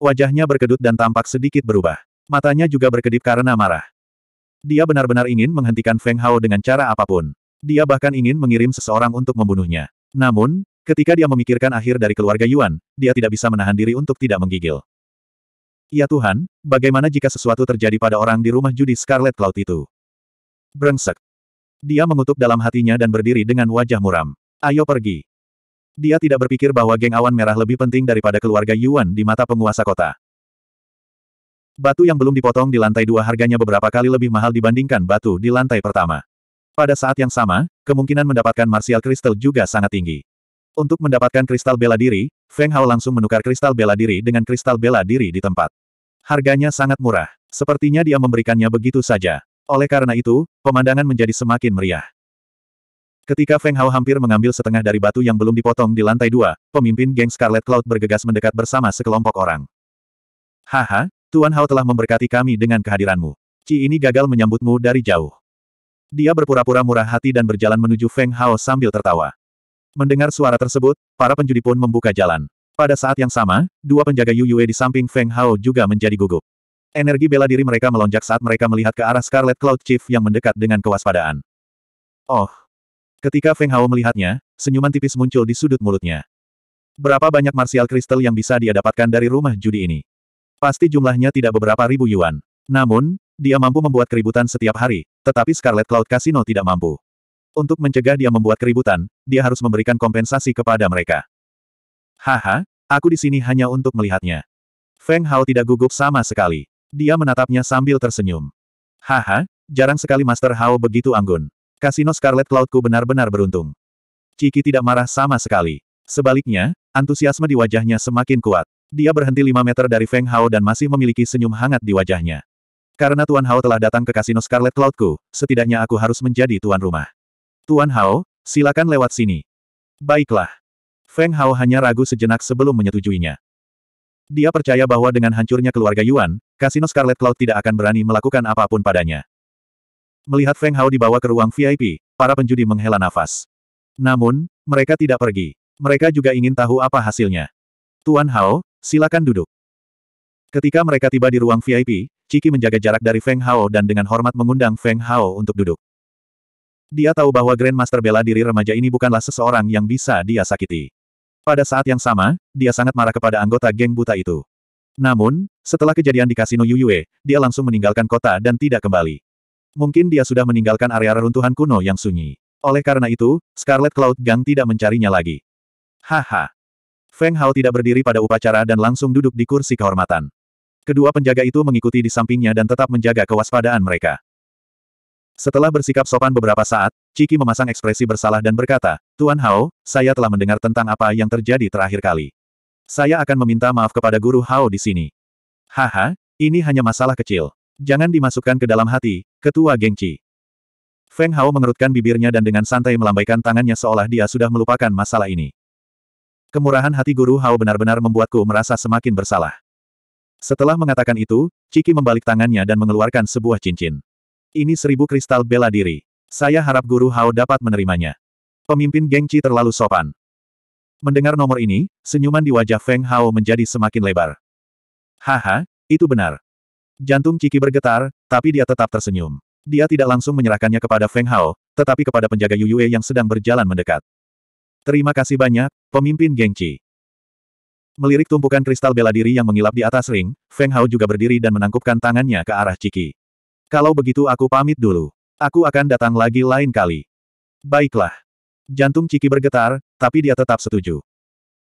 Wajahnya berkedut dan tampak sedikit berubah. Matanya juga berkedip karena marah. Dia benar-benar ingin menghentikan Feng Hao dengan cara apapun. Dia bahkan ingin mengirim seseorang untuk membunuhnya. Namun, ketika dia memikirkan akhir dari keluarga Yuan, dia tidak bisa menahan diri untuk tidak menggigil. Ya Tuhan, bagaimana jika sesuatu terjadi pada orang di rumah judi Scarlet Cloud itu? Brengsek. Dia mengutuk dalam hatinya dan berdiri dengan wajah muram. Ayo pergi. Dia tidak berpikir bahwa geng awan merah lebih penting daripada keluarga Yuan di mata penguasa kota. Batu yang belum dipotong di lantai dua harganya beberapa kali lebih mahal dibandingkan batu di lantai pertama. Pada saat yang sama, kemungkinan mendapatkan Martial kristal juga sangat tinggi. Untuk mendapatkan kristal bela diri, Feng Hao langsung menukar kristal bela diri dengan kristal bela diri di tempat. Harganya sangat murah. Sepertinya dia memberikannya begitu saja. Oleh karena itu, pemandangan menjadi semakin meriah. Ketika Feng Hao hampir mengambil setengah dari batu yang belum dipotong di lantai dua, pemimpin geng Scarlet Cloud bergegas mendekat bersama sekelompok orang. Haha, Tuan Hao telah memberkati kami dengan kehadiranmu. Ci ini gagal menyambutmu dari jauh. Dia berpura-pura murah hati dan berjalan menuju Feng Hao sambil tertawa. Mendengar suara tersebut, para penjudi pun membuka jalan. Pada saat yang sama, dua penjaga Yu Yue di samping Feng Hao juga menjadi gugup. Energi bela diri mereka melonjak saat mereka melihat ke arah Scarlet Cloud Chief yang mendekat dengan kewaspadaan. Oh! Ketika Feng Hao melihatnya, senyuman tipis muncul di sudut mulutnya. Berapa banyak martial kristal yang bisa dia dapatkan dari rumah judi ini? Pasti jumlahnya tidak beberapa ribu yuan. Namun, dia mampu membuat keributan setiap hari, tetapi Scarlet Cloud Casino tidak mampu. Untuk mencegah dia membuat keributan, dia harus memberikan kompensasi kepada mereka. Haha, Aku di sini hanya untuk melihatnya. Feng Hao tidak gugup sama sekali. Dia menatapnya sambil tersenyum. Haha, jarang sekali Master Hao begitu anggun. Kasino Scarlet Cloudku benar-benar beruntung. Ciki tidak marah sama sekali. Sebaliknya, antusiasme di wajahnya semakin kuat. Dia berhenti 5 meter dari Feng Hao dan masih memiliki senyum hangat di wajahnya. Karena Tuan Hao telah datang ke kasino Scarlet Cloudku, setidaknya aku harus menjadi tuan rumah. Tuan Hao, silakan lewat sini. Baiklah. Feng Hao hanya ragu sejenak sebelum menyetujuinya. Dia percaya bahwa dengan hancurnya keluarga Yuan, kasino Scarlet Cloud tidak akan berani melakukan apapun padanya. Melihat Feng Hao dibawa ke ruang VIP, para penjudi menghela nafas. Namun, mereka tidak pergi. Mereka juga ingin tahu apa hasilnya. Tuan Hao, silakan duduk. Ketika mereka tiba di ruang VIP, Ciki menjaga jarak dari Feng Hao dan dengan hormat mengundang Feng Hao untuk duduk. Dia tahu bahwa Grandmaster bela diri remaja ini bukanlah seseorang yang bisa dia sakiti. Pada saat yang sama, dia sangat marah kepada anggota geng buta itu. Namun, setelah kejadian di kasino Yuyue, dia langsung meninggalkan kota dan tidak kembali. Mungkin dia sudah meninggalkan area reruntuhan kuno yang sunyi. Oleh karena itu, Scarlet Cloud Gang tidak mencarinya lagi. Haha. Feng Hao tidak berdiri pada upacara dan langsung duduk di kursi kehormatan. Kedua penjaga itu mengikuti di sampingnya dan tetap menjaga kewaspadaan mereka. Setelah bersikap sopan beberapa saat, Ciki memasang ekspresi bersalah dan berkata, Tuan Hao, saya telah mendengar tentang apa yang terjadi terakhir kali. Saya akan meminta maaf kepada guru Hao di sini. Haha, ini hanya masalah kecil. Jangan dimasukkan ke dalam hati, ketua gengci. Feng Hao mengerutkan bibirnya dan dengan santai melambaikan tangannya seolah dia sudah melupakan masalah ini. Kemurahan hati guru Hao benar-benar membuatku merasa semakin bersalah. Setelah mengatakan itu, Ciki membalik tangannya dan mengeluarkan sebuah cincin. Ini seribu kristal bela diri. Saya harap guru Hao dapat menerimanya. Pemimpin Gengci terlalu sopan. Mendengar nomor ini, senyuman di wajah Feng Hao menjadi semakin lebar. Haha, itu benar. Jantung Ciki bergetar, tapi dia tetap tersenyum. Dia tidak langsung menyerahkannya kepada Feng Hao, tetapi kepada penjaga Yu Yue yang sedang berjalan mendekat. Terima kasih banyak, pemimpin Gengci. Melirik tumpukan kristal bela diri yang mengilap di atas ring, Feng Hao juga berdiri dan menangkupkan tangannya ke arah Ciki. Kalau begitu aku pamit dulu. Aku akan datang lagi lain kali. Baiklah. Jantung Ciki bergetar, tapi dia tetap setuju.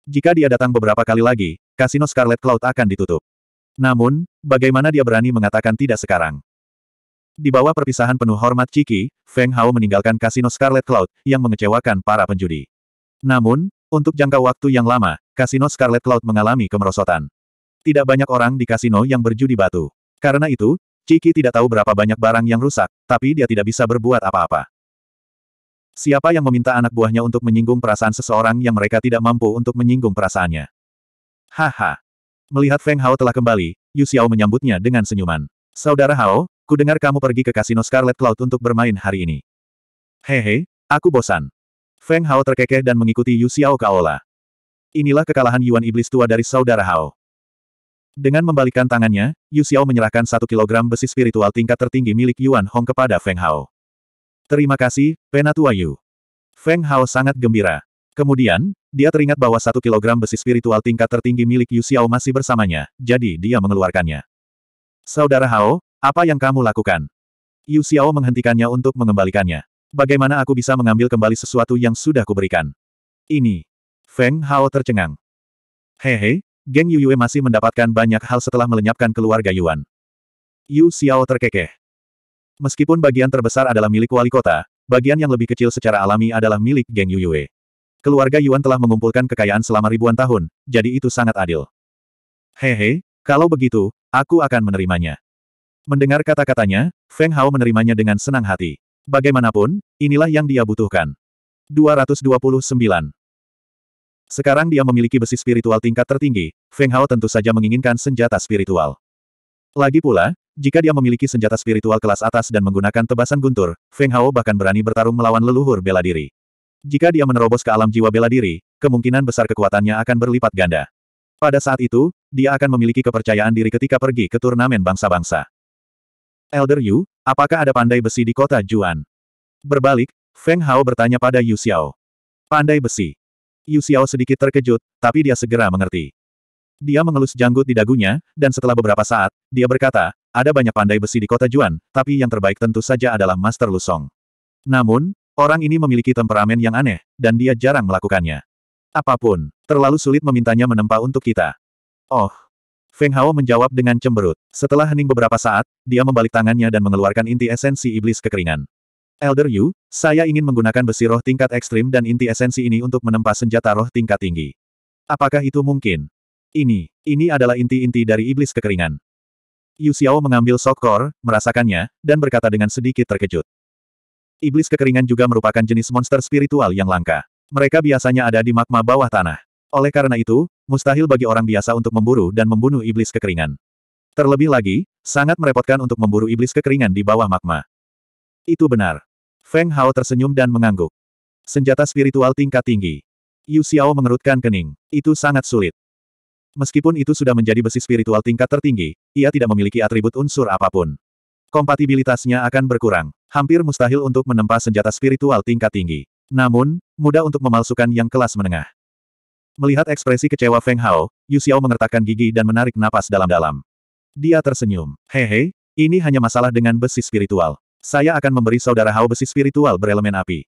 Jika dia datang beberapa kali lagi, kasino Scarlet Cloud akan ditutup. Namun, bagaimana dia berani mengatakan tidak sekarang? Di bawah perpisahan penuh hormat Ciki, Feng Hao meninggalkan kasino Scarlet Cloud, yang mengecewakan para penjudi. Namun, untuk jangka waktu yang lama, kasino Scarlet Cloud mengalami kemerosotan. Tidak banyak orang di kasino yang berjudi batu. Karena itu, Ciki tidak tahu berapa banyak barang yang rusak, tapi dia tidak bisa berbuat apa-apa. Siapa yang meminta anak buahnya untuk menyinggung perasaan seseorang yang mereka tidak mampu untuk menyinggung perasaannya? Haha. Melihat Feng Hao telah kembali, Yu Xiao menyambutnya dengan senyuman. Saudara Hao, ku dengar kamu pergi ke kasino Scarlet Cloud untuk bermain hari ini. Hehe, aku bosan. Feng Hao terkekeh dan mengikuti Yu Xiao ke aula. Inilah kekalahan Yuan Iblis tua dari saudara Hao. Dengan membalikkan tangannya, Yu Xiao menyerahkan satu kilogram besi spiritual tingkat tertinggi milik Yuan Hong kepada Feng Hao. Terima kasih, Penatuayu. Feng Hao sangat gembira. Kemudian, dia teringat bahwa satu kilogram besi spiritual tingkat tertinggi milik Yu Xiao masih bersamanya, jadi dia mengeluarkannya. Saudara Hao, apa yang kamu lakukan? Yu Xiao menghentikannya untuk mengembalikannya. Bagaimana aku bisa mengambil kembali sesuatu yang sudah kuberikan? Ini. Feng Hao tercengang. Hehe, geng Yu Yue masih mendapatkan banyak hal setelah melenyapkan keluarga Yuan. Yu Xiao terkekeh. Meskipun bagian terbesar adalah milik wali kota, bagian yang lebih kecil secara alami adalah milik geng Yuyue. Keluarga Yuan telah mengumpulkan kekayaan selama ribuan tahun, jadi itu sangat adil. Hehe, kalau begitu, aku akan menerimanya. Mendengar kata-katanya, Feng Hao menerimanya dengan senang hati. Bagaimanapun, inilah yang dia butuhkan. 229. Sekarang dia memiliki besi spiritual tingkat tertinggi, Feng Hao tentu saja menginginkan senjata spiritual. Lagi pula, jika dia memiliki senjata spiritual kelas atas dan menggunakan tebasan guntur, Feng Hao bahkan berani bertarung melawan leluhur bela diri. Jika dia menerobos ke alam jiwa bela diri, kemungkinan besar kekuatannya akan berlipat ganda. Pada saat itu, dia akan memiliki kepercayaan diri ketika pergi ke turnamen bangsa-bangsa. Elder Yu, apakah ada pandai besi di kota Juan? Berbalik, Feng Hao bertanya pada Yu Xiao. Pandai besi. Yu Xiao sedikit terkejut, tapi dia segera mengerti. Dia mengelus janggut di dagunya, dan setelah beberapa saat, dia berkata, ada banyak pandai besi di kota Juan, tapi yang terbaik tentu saja adalah Master Lu Song. Namun, orang ini memiliki temperamen yang aneh, dan dia jarang melakukannya. Apapun, terlalu sulit memintanya menempa untuk kita. Oh. Feng Hao menjawab dengan cemberut. Setelah hening beberapa saat, dia membalik tangannya dan mengeluarkan inti esensi iblis kekeringan. Elder Yu, saya ingin menggunakan besi roh tingkat ekstrim dan inti esensi ini untuk menempa senjata roh tingkat tinggi. Apakah itu mungkin? Ini, ini adalah inti-inti dari iblis kekeringan. Yu Xiao mengambil sokor, merasakannya, dan berkata dengan sedikit terkejut. Iblis kekeringan juga merupakan jenis monster spiritual yang langka. Mereka biasanya ada di magma bawah tanah. Oleh karena itu, mustahil bagi orang biasa untuk memburu dan membunuh iblis kekeringan. Terlebih lagi, sangat merepotkan untuk memburu iblis kekeringan di bawah magma. Itu benar. Feng Hao tersenyum dan mengangguk. Senjata spiritual tingkat tinggi. Yu Xiao mengerutkan kening. Itu sangat sulit. Meskipun itu sudah menjadi besi spiritual tingkat tertinggi, ia tidak memiliki atribut unsur apapun. Kompatibilitasnya akan berkurang. Hampir mustahil untuk menempa senjata spiritual tingkat tinggi. Namun, mudah untuk memalsukan yang kelas menengah. Melihat ekspresi kecewa Feng Hao, Yu Xiao mengertakkan gigi dan menarik napas dalam-dalam. Dia tersenyum. Hehe, ini hanya masalah dengan besi spiritual. Saya akan memberi saudara Hao besi spiritual berelemen api.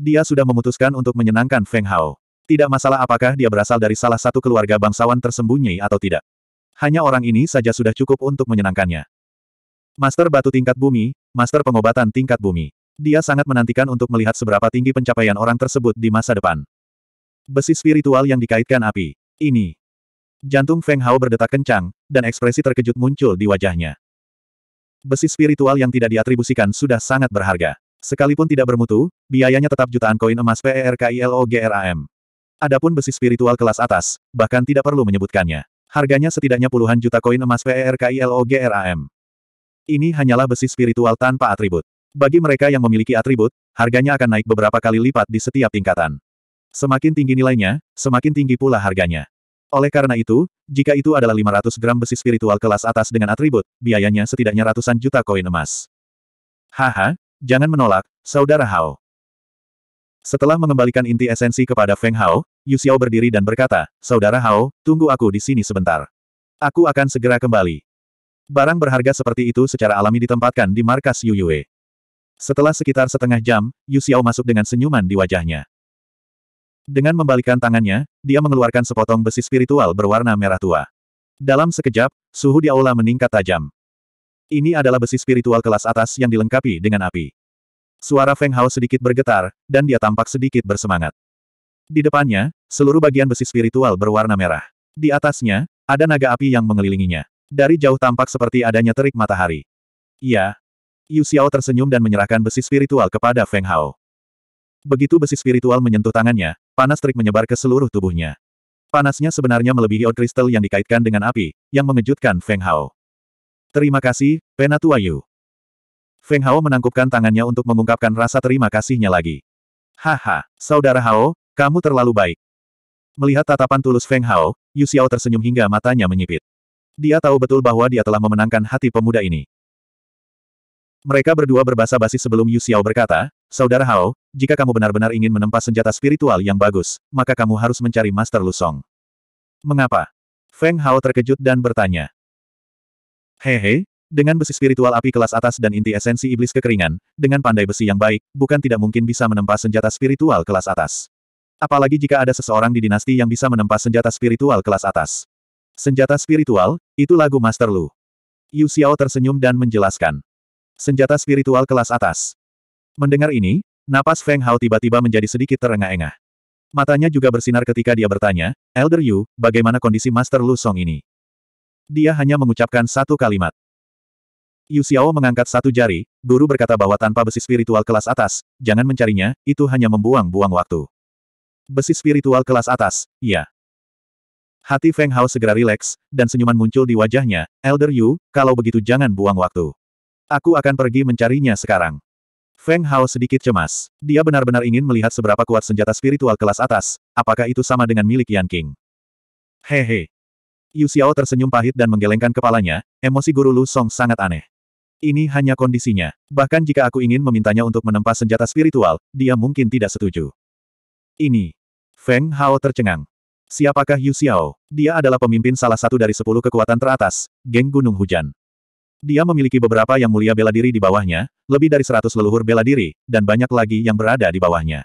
Dia sudah memutuskan untuk menyenangkan Feng Hao. Tidak masalah apakah dia berasal dari salah satu keluarga bangsawan tersembunyi atau tidak. Hanya orang ini saja sudah cukup untuk menyenangkannya. Master Batu Tingkat Bumi, Master Pengobatan Tingkat Bumi. Dia sangat menantikan untuk melihat seberapa tinggi pencapaian orang tersebut di masa depan. Besi spiritual yang dikaitkan api. Ini. Jantung Feng Hao berdetak kencang, dan ekspresi terkejut muncul di wajahnya. Besi spiritual yang tidak diatribusikan sudah sangat berharga. Sekalipun tidak bermutu, biayanya tetap jutaan koin emas PERKILOGRAM. Adapun besi spiritual kelas atas, bahkan tidak perlu menyebutkannya. Harganya setidaknya puluhan juta koin emas PERKILOGRAM. Ini hanyalah besi spiritual tanpa atribut. Bagi mereka yang memiliki atribut, harganya akan naik beberapa kali lipat di setiap tingkatan. Semakin tinggi nilainya, semakin tinggi pula harganya. Oleh karena itu, jika itu adalah 500 gram besi spiritual kelas atas dengan atribut, biayanya setidaknya ratusan juta koin emas. Haha, jangan menolak, Saudara Hao. Setelah mengembalikan inti esensi kepada Feng Hao, Yu Xiao berdiri dan berkata, Saudara Hao, tunggu aku di sini sebentar. Aku akan segera kembali. Barang berharga seperti itu secara alami ditempatkan di markas Yu Yue. Setelah sekitar setengah jam, Yu Xiao masuk dengan senyuman di wajahnya. Dengan membalikan tangannya, dia mengeluarkan sepotong besi spiritual berwarna merah tua. Dalam sekejap, suhu di aula meningkat tajam. Ini adalah besi spiritual kelas atas yang dilengkapi dengan api. Suara Feng Hao sedikit bergetar, dan dia tampak sedikit bersemangat. Di depannya, seluruh bagian besi spiritual berwarna merah. Di atasnya, ada naga api yang mengelilinginya. Dari jauh tampak seperti adanya terik matahari. Iya. Yu Xiao tersenyum dan menyerahkan besi spiritual kepada Feng Hao. Begitu besi spiritual menyentuh tangannya, panas terik menyebar ke seluruh tubuhnya. Panasnya sebenarnya melebihi od kristal yang dikaitkan dengan api, yang mengejutkan Feng Hao. Terima kasih, Penatua Yu. Feng Hao menangkupkan tangannya untuk mengungkapkan rasa terima kasihnya lagi. Haha, saudara Hao, kamu terlalu baik. Melihat tatapan tulus Feng Hao, Yu Xiao tersenyum hingga matanya menyipit. Dia tahu betul bahwa dia telah memenangkan hati pemuda ini. Mereka berdua berbahasa basi sebelum Yu Xiao berkata, Saudara Hao, jika kamu benar-benar ingin menempa senjata spiritual yang bagus, maka kamu harus mencari Master Lu Song. Mengapa? Feng Hao terkejut dan bertanya. Hehe, dengan besi spiritual api kelas atas dan inti esensi iblis kekeringan, dengan pandai besi yang baik, bukan tidak mungkin bisa menempa senjata spiritual kelas atas. Apalagi jika ada seseorang di dinasti yang bisa menempa senjata spiritual kelas atas. Senjata spiritual, itu lagu Master Lu. Yu Xiao tersenyum dan menjelaskan. Senjata spiritual kelas atas. Mendengar ini, napas Feng Hao tiba-tiba menjadi sedikit terengah-engah. Matanya juga bersinar ketika dia bertanya, Elder Yu, bagaimana kondisi Master Lu Song ini? Dia hanya mengucapkan satu kalimat. Yu Xiao mengangkat satu jari, guru berkata bahwa tanpa besi spiritual kelas atas, jangan mencarinya, itu hanya membuang-buang waktu. Besi spiritual kelas atas, ya. Hati Feng Hao segera rileks, dan senyuman muncul di wajahnya, Elder Yu, kalau begitu jangan buang waktu. Aku akan pergi mencarinya sekarang. Feng Hao sedikit cemas. Dia benar-benar ingin melihat seberapa kuat senjata spiritual kelas atas, apakah itu sama dengan milik Yan King. Hehe. Yu Xiao tersenyum pahit dan menggelengkan kepalanya, emosi guru Lu Song sangat aneh. Ini hanya kondisinya. Bahkan jika aku ingin memintanya untuk menempa senjata spiritual, dia mungkin tidak setuju. Ini. Feng Hao tercengang. Siapakah Yu Xiao? Dia adalah pemimpin salah satu dari sepuluh kekuatan teratas, geng Gunung Hujan. Dia memiliki beberapa yang mulia bela diri di bawahnya, lebih dari seratus leluhur bela diri, dan banyak lagi yang berada di bawahnya.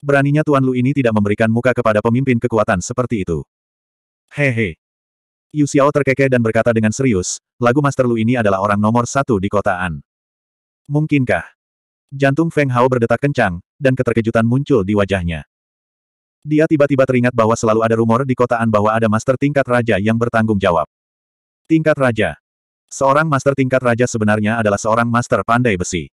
Beraninya Tuan Lu ini tidak memberikan muka kepada pemimpin kekuatan seperti itu. Hehe, he, Yu Xiao terkekeh dan berkata dengan serius, lagu Master Lu ini adalah orang nomor satu di Kotaan. Mungkinkah? Jantung Feng Hao berdetak kencang, dan keterkejutan muncul di wajahnya. Dia tiba-tiba teringat bahwa selalu ada rumor di Kotaan bahwa ada master tingkat raja yang bertanggung jawab. Tingkat raja. Seorang master tingkat raja sebenarnya adalah seorang master pandai besi.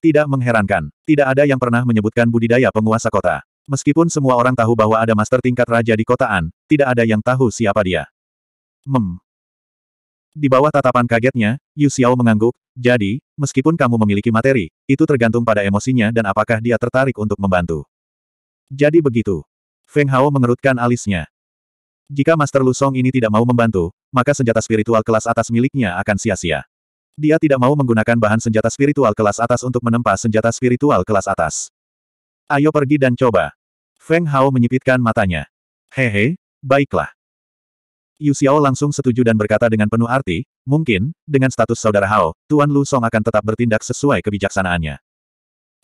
Tidak mengherankan, tidak ada yang pernah menyebutkan budidaya penguasa kota. Meskipun semua orang tahu bahwa ada master tingkat raja di Kotaan, tidak ada yang tahu siapa dia. Mem. Di bawah tatapan kagetnya, Yu Xiao mengangguk, jadi, meskipun kamu memiliki materi, itu tergantung pada emosinya dan apakah dia tertarik untuk membantu. Jadi begitu. Feng Hao mengerutkan alisnya. Jika Master Lu Song ini tidak mau membantu, maka senjata spiritual kelas atas miliknya akan sia-sia. Dia tidak mau menggunakan bahan senjata spiritual kelas atas untuk menempa senjata spiritual kelas atas. Ayo pergi dan coba. Feng Hao menyipitkan matanya. Hehe, baiklah. Yu Xiao langsung setuju dan berkata dengan penuh arti, mungkin, dengan status saudara Hao, Tuan Lu Song akan tetap bertindak sesuai kebijaksanaannya.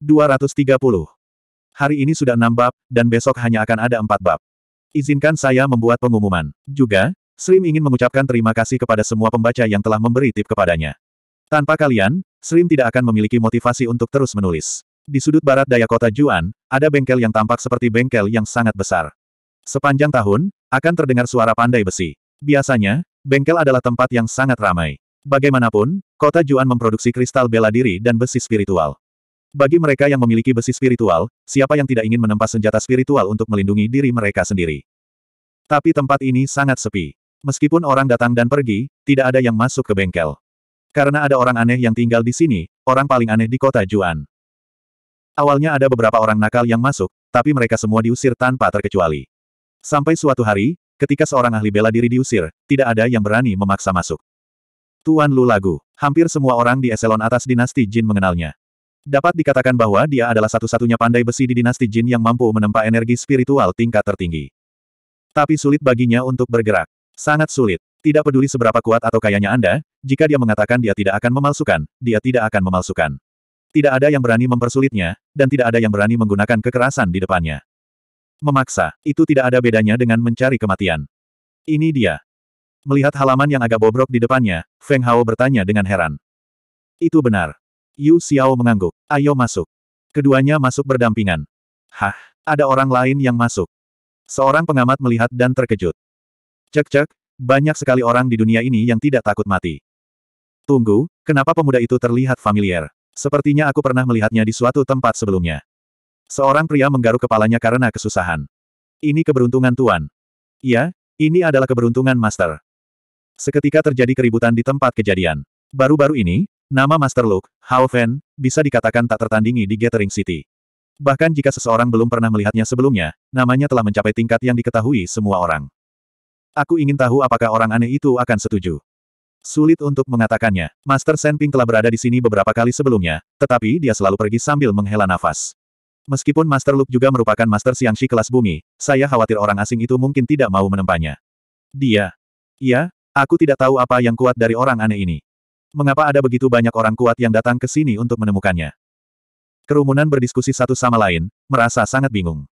230. Hari ini sudah enam bab, dan besok hanya akan ada empat bab. Izinkan saya membuat pengumuman. Juga, Slim ingin mengucapkan terima kasih kepada semua pembaca yang telah memberi tip kepadanya. Tanpa kalian, Slim tidak akan memiliki motivasi untuk terus menulis. Di sudut barat daya kota Juan, ada bengkel yang tampak seperti bengkel yang sangat besar. Sepanjang tahun, akan terdengar suara pandai besi. Biasanya, bengkel adalah tempat yang sangat ramai. Bagaimanapun, kota Juan memproduksi kristal bela diri dan besi spiritual. Bagi mereka yang memiliki besi spiritual, siapa yang tidak ingin menempa senjata spiritual untuk melindungi diri mereka sendiri? Tapi tempat ini sangat sepi. Meskipun orang datang dan pergi, tidak ada yang masuk ke bengkel. Karena ada orang aneh yang tinggal di sini, orang paling aneh di kota Juan. Awalnya ada beberapa orang nakal yang masuk, tapi mereka semua diusir tanpa terkecuali. Sampai suatu hari, Ketika seorang ahli bela diri diusir, tidak ada yang berani memaksa masuk. Tuan Lu Lagu. Hampir semua orang di eselon atas dinasti Jin mengenalnya. Dapat dikatakan bahwa dia adalah satu-satunya pandai besi di dinasti Jin yang mampu menempa energi spiritual tingkat tertinggi. Tapi sulit baginya untuk bergerak. Sangat sulit. Tidak peduli seberapa kuat atau kayanya Anda, jika dia mengatakan dia tidak akan memalsukan, dia tidak akan memalsukan. Tidak ada yang berani mempersulitnya, dan tidak ada yang berani menggunakan kekerasan di depannya. Memaksa, itu tidak ada bedanya dengan mencari kematian. Ini dia. Melihat halaman yang agak bobrok di depannya, Feng Hao bertanya dengan heran. Itu benar. Yu Xiao mengangguk. Ayo masuk. Keduanya masuk berdampingan. Hah, ada orang lain yang masuk. Seorang pengamat melihat dan terkejut. Cek-cek, banyak sekali orang di dunia ini yang tidak takut mati. Tunggu, kenapa pemuda itu terlihat familiar? Sepertinya aku pernah melihatnya di suatu tempat sebelumnya. Seorang pria menggaruk kepalanya karena kesusahan. Ini keberuntungan Tuan. Ya, ini adalah keberuntungan Master. Seketika terjadi keributan di tempat kejadian. Baru-baru ini, nama Master Luke, Hao Fen, bisa dikatakan tak tertandingi di Gathering City. Bahkan jika seseorang belum pernah melihatnya sebelumnya, namanya telah mencapai tingkat yang diketahui semua orang. Aku ingin tahu apakah orang aneh itu akan setuju. Sulit untuk mengatakannya. Master Senping telah berada di sini beberapa kali sebelumnya, tetapi dia selalu pergi sambil menghela nafas. Meskipun Master Luke juga merupakan Master siang Xiangxi kelas bumi, saya khawatir orang asing itu mungkin tidak mau menempanya. Dia. Iya, aku tidak tahu apa yang kuat dari orang aneh ini. Mengapa ada begitu banyak orang kuat yang datang ke sini untuk menemukannya? Kerumunan berdiskusi satu sama lain, merasa sangat bingung.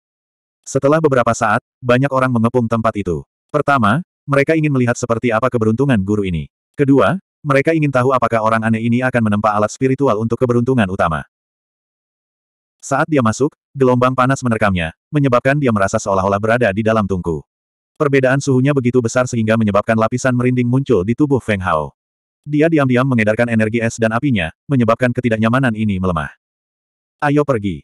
Setelah beberapa saat, banyak orang mengepung tempat itu. Pertama, mereka ingin melihat seperti apa keberuntungan guru ini. Kedua, mereka ingin tahu apakah orang aneh ini akan menempa alat spiritual untuk keberuntungan utama. Saat dia masuk, gelombang panas menerkamnya, menyebabkan dia merasa seolah-olah berada di dalam tungku. Perbedaan suhunya begitu besar sehingga menyebabkan lapisan merinding muncul di tubuh Feng Hao. Dia diam-diam mengedarkan energi es dan apinya, menyebabkan ketidaknyamanan ini melemah. Ayo pergi.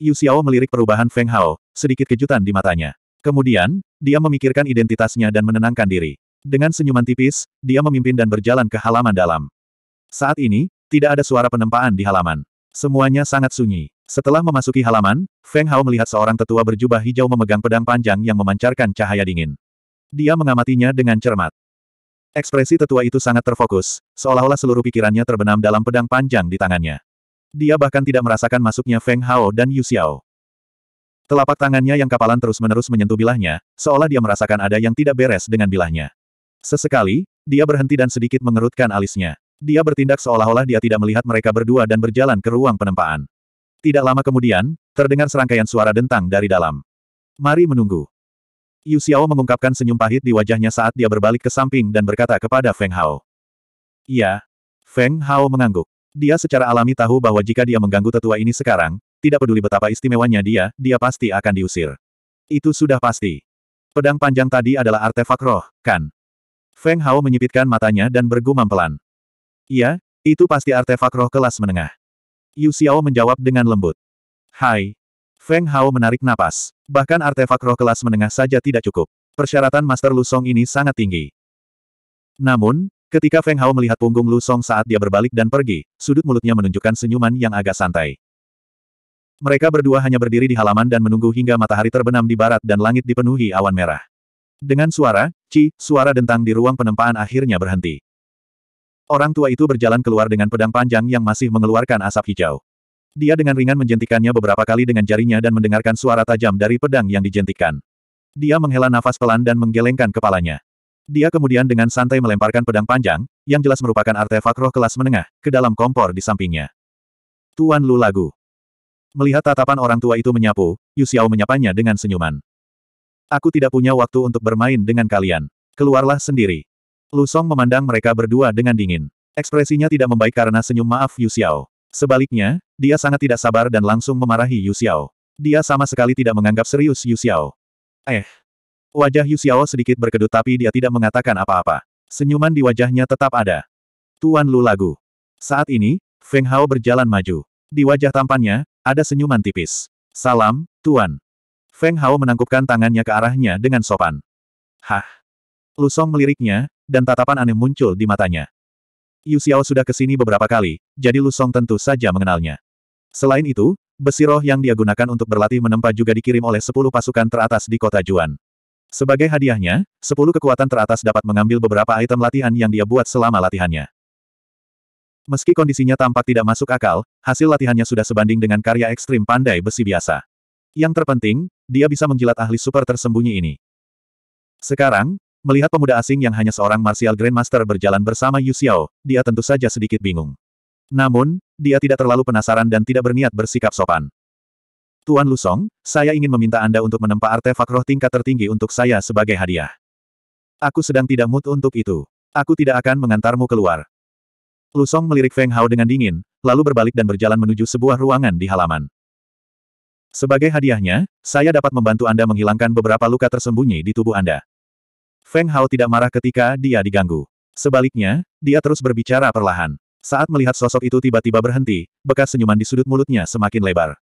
Yu Xiao melirik perubahan Feng Hao, sedikit kejutan di matanya. Kemudian, dia memikirkan identitasnya dan menenangkan diri. Dengan senyuman tipis, dia memimpin dan berjalan ke halaman dalam. Saat ini, tidak ada suara penempaan di halaman. Semuanya sangat sunyi. Setelah memasuki halaman, Feng Hao melihat seorang tetua berjubah hijau memegang pedang panjang yang memancarkan cahaya dingin. Dia mengamatinya dengan cermat. Ekspresi tetua itu sangat terfokus, seolah-olah seluruh pikirannya terbenam dalam pedang panjang di tangannya. Dia bahkan tidak merasakan masuknya Feng Hao dan Yu Xiao. Telapak tangannya yang kapalan terus-menerus menyentuh bilahnya, seolah dia merasakan ada yang tidak beres dengan bilahnya. Sesekali, dia berhenti dan sedikit mengerutkan alisnya. Dia bertindak seolah-olah dia tidak melihat mereka berdua dan berjalan ke ruang penempaan. Tidak lama kemudian, terdengar serangkaian suara dentang dari dalam. Mari menunggu. Yu Xiao mengungkapkan senyum pahit di wajahnya saat dia berbalik ke samping dan berkata kepada Feng Hao. Iya. Feng Hao mengangguk. Dia secara alami tahu bahwa jika dia mengganggu tetua ini sekarang, tidak peduli betapa istimewanya dia, dia pasti akan diusir. Itu sudah pasti. Pedang panjang tadi adalah artefak roh, kan? Feng Hao menyipitkan matanya dan bergumam pelan. Iya, itu pasti artefak roh kelas menengah. Yu Xiao menjawab dengan lembut. Hai. Feng Hao menarik napas. Bahkan artefak roh kelas menengah saja tidak cukup. Persyaratan Master Lu Song ini sangat tinggi. Namun, ketika Feng Hao melihat punggung Lu Song saat dia berbalik dan pergi, sudut mulutnya menunjukkan senyuman yang agak santai. Mereka berdua hanya berdiri di halaman dan menunggu hingga matahari terbenam di barat dan langit dipenuhi awan merah. Dengan suara, ci, suara dentang di ruang penempaan akhirnya berhenti. Orang tua itu berjalan keluar dengan pedang panjang yang masih mengeluarkan asap hijau. Dia dengan ringan menjentikannya beberapa kali dengan jarinya dan mendengarkan suara tajam dari pedang yang dijentikan. Dia menghela nafas pelan dan menggelengkan kepalanya. Dia kemudian dengan santai melemparkan pedang panjang, yang jelas merupakan artefak roh kelas menengah, ke dalam kompor di sampingnya. Tuan Lu Lagu. Melihat tatapan orang tua itu menyapu, Yu Xiao menyapanya dengan senyuman. Aku tidak punya waktu untuk bermain dengan kalian. Keluarlah sendiri. Lu Song memandang mereka berdua dengan dingin. Ekspresinya tidak membaik karena senyum maaf Yu Xiao. Sebaliknya, dia sangat tidak sabar dan langsung memarahi Yu Xiao. Dia sama sekali tidak menganggap serius Yu Xiao. Eh. Wajah Yu Xiao sedikit berkedut tapi dia tidak mengatakan apa-apa. Senyuman di wajahnya tetap ada. Tuan Lu lagu. Saat ini, Feng Hao berjalan maju. Di wajah tampannya, ada senyuman tipis. Salam, Tuan. Feng Hao menangkupkan tangannya ke arahnya dengan sopan. Hah. Lusong meliriknya, dan tatapan aneh muncul di matanya. Yu Xiao sudah sini beberapa kali, jadi Lu Song tentu saja mengenalnya. Selain itu, besi roh yang dia gunakan untuk berlatih menempa juga dikirim oleh sepuluh pasukan teratas di kota Juan. Sebagai hadiahnya, sepuluh kekuatan teratas dapat mengambil beberapa item latihan yang dia buat selama latihannya. Meski kondisinya tampak tidak masuk akal, hasil latihannya sudah sebanding dengan karya ekstrim pandai besi biasa. Yang terpenting, dia bisa menjilat ahli super tersembunyi ini. Sekarang, Melihat pemuda asing yang hanya seorang martial grandmaster berjalan bersama Yu Xiao, dia tentu saja sedikit bingung. Namun, dia tidak terlalu penasaran dan tidak berniat bersikap sopan. Tuan Lu Song, saya ingin meminta Anda untuk menempa artefak roh tingkat tertinggi untuk saya sebagai hadiah. Aku sedang tidak mood untuk itu. Aku tidak akan mengantarmu keluar. Lu Song melirik Feng Hao dengan dingin, lalu berbalik dan berjalan menuju sebuah ruangan di halaman. Sebagai hadiahnya, saya dapat membantu Anda menghilangkan beberapa luka tersembunyi di tubuh Anda. Feng Hao tidak marah ketika dia diganggu. Sebaliknya, dia terus berbicara perlahan. Saat melihat sosok itu tiba-tiba berhenti, bekas senyuman di sudut mulutnya semakin lebar.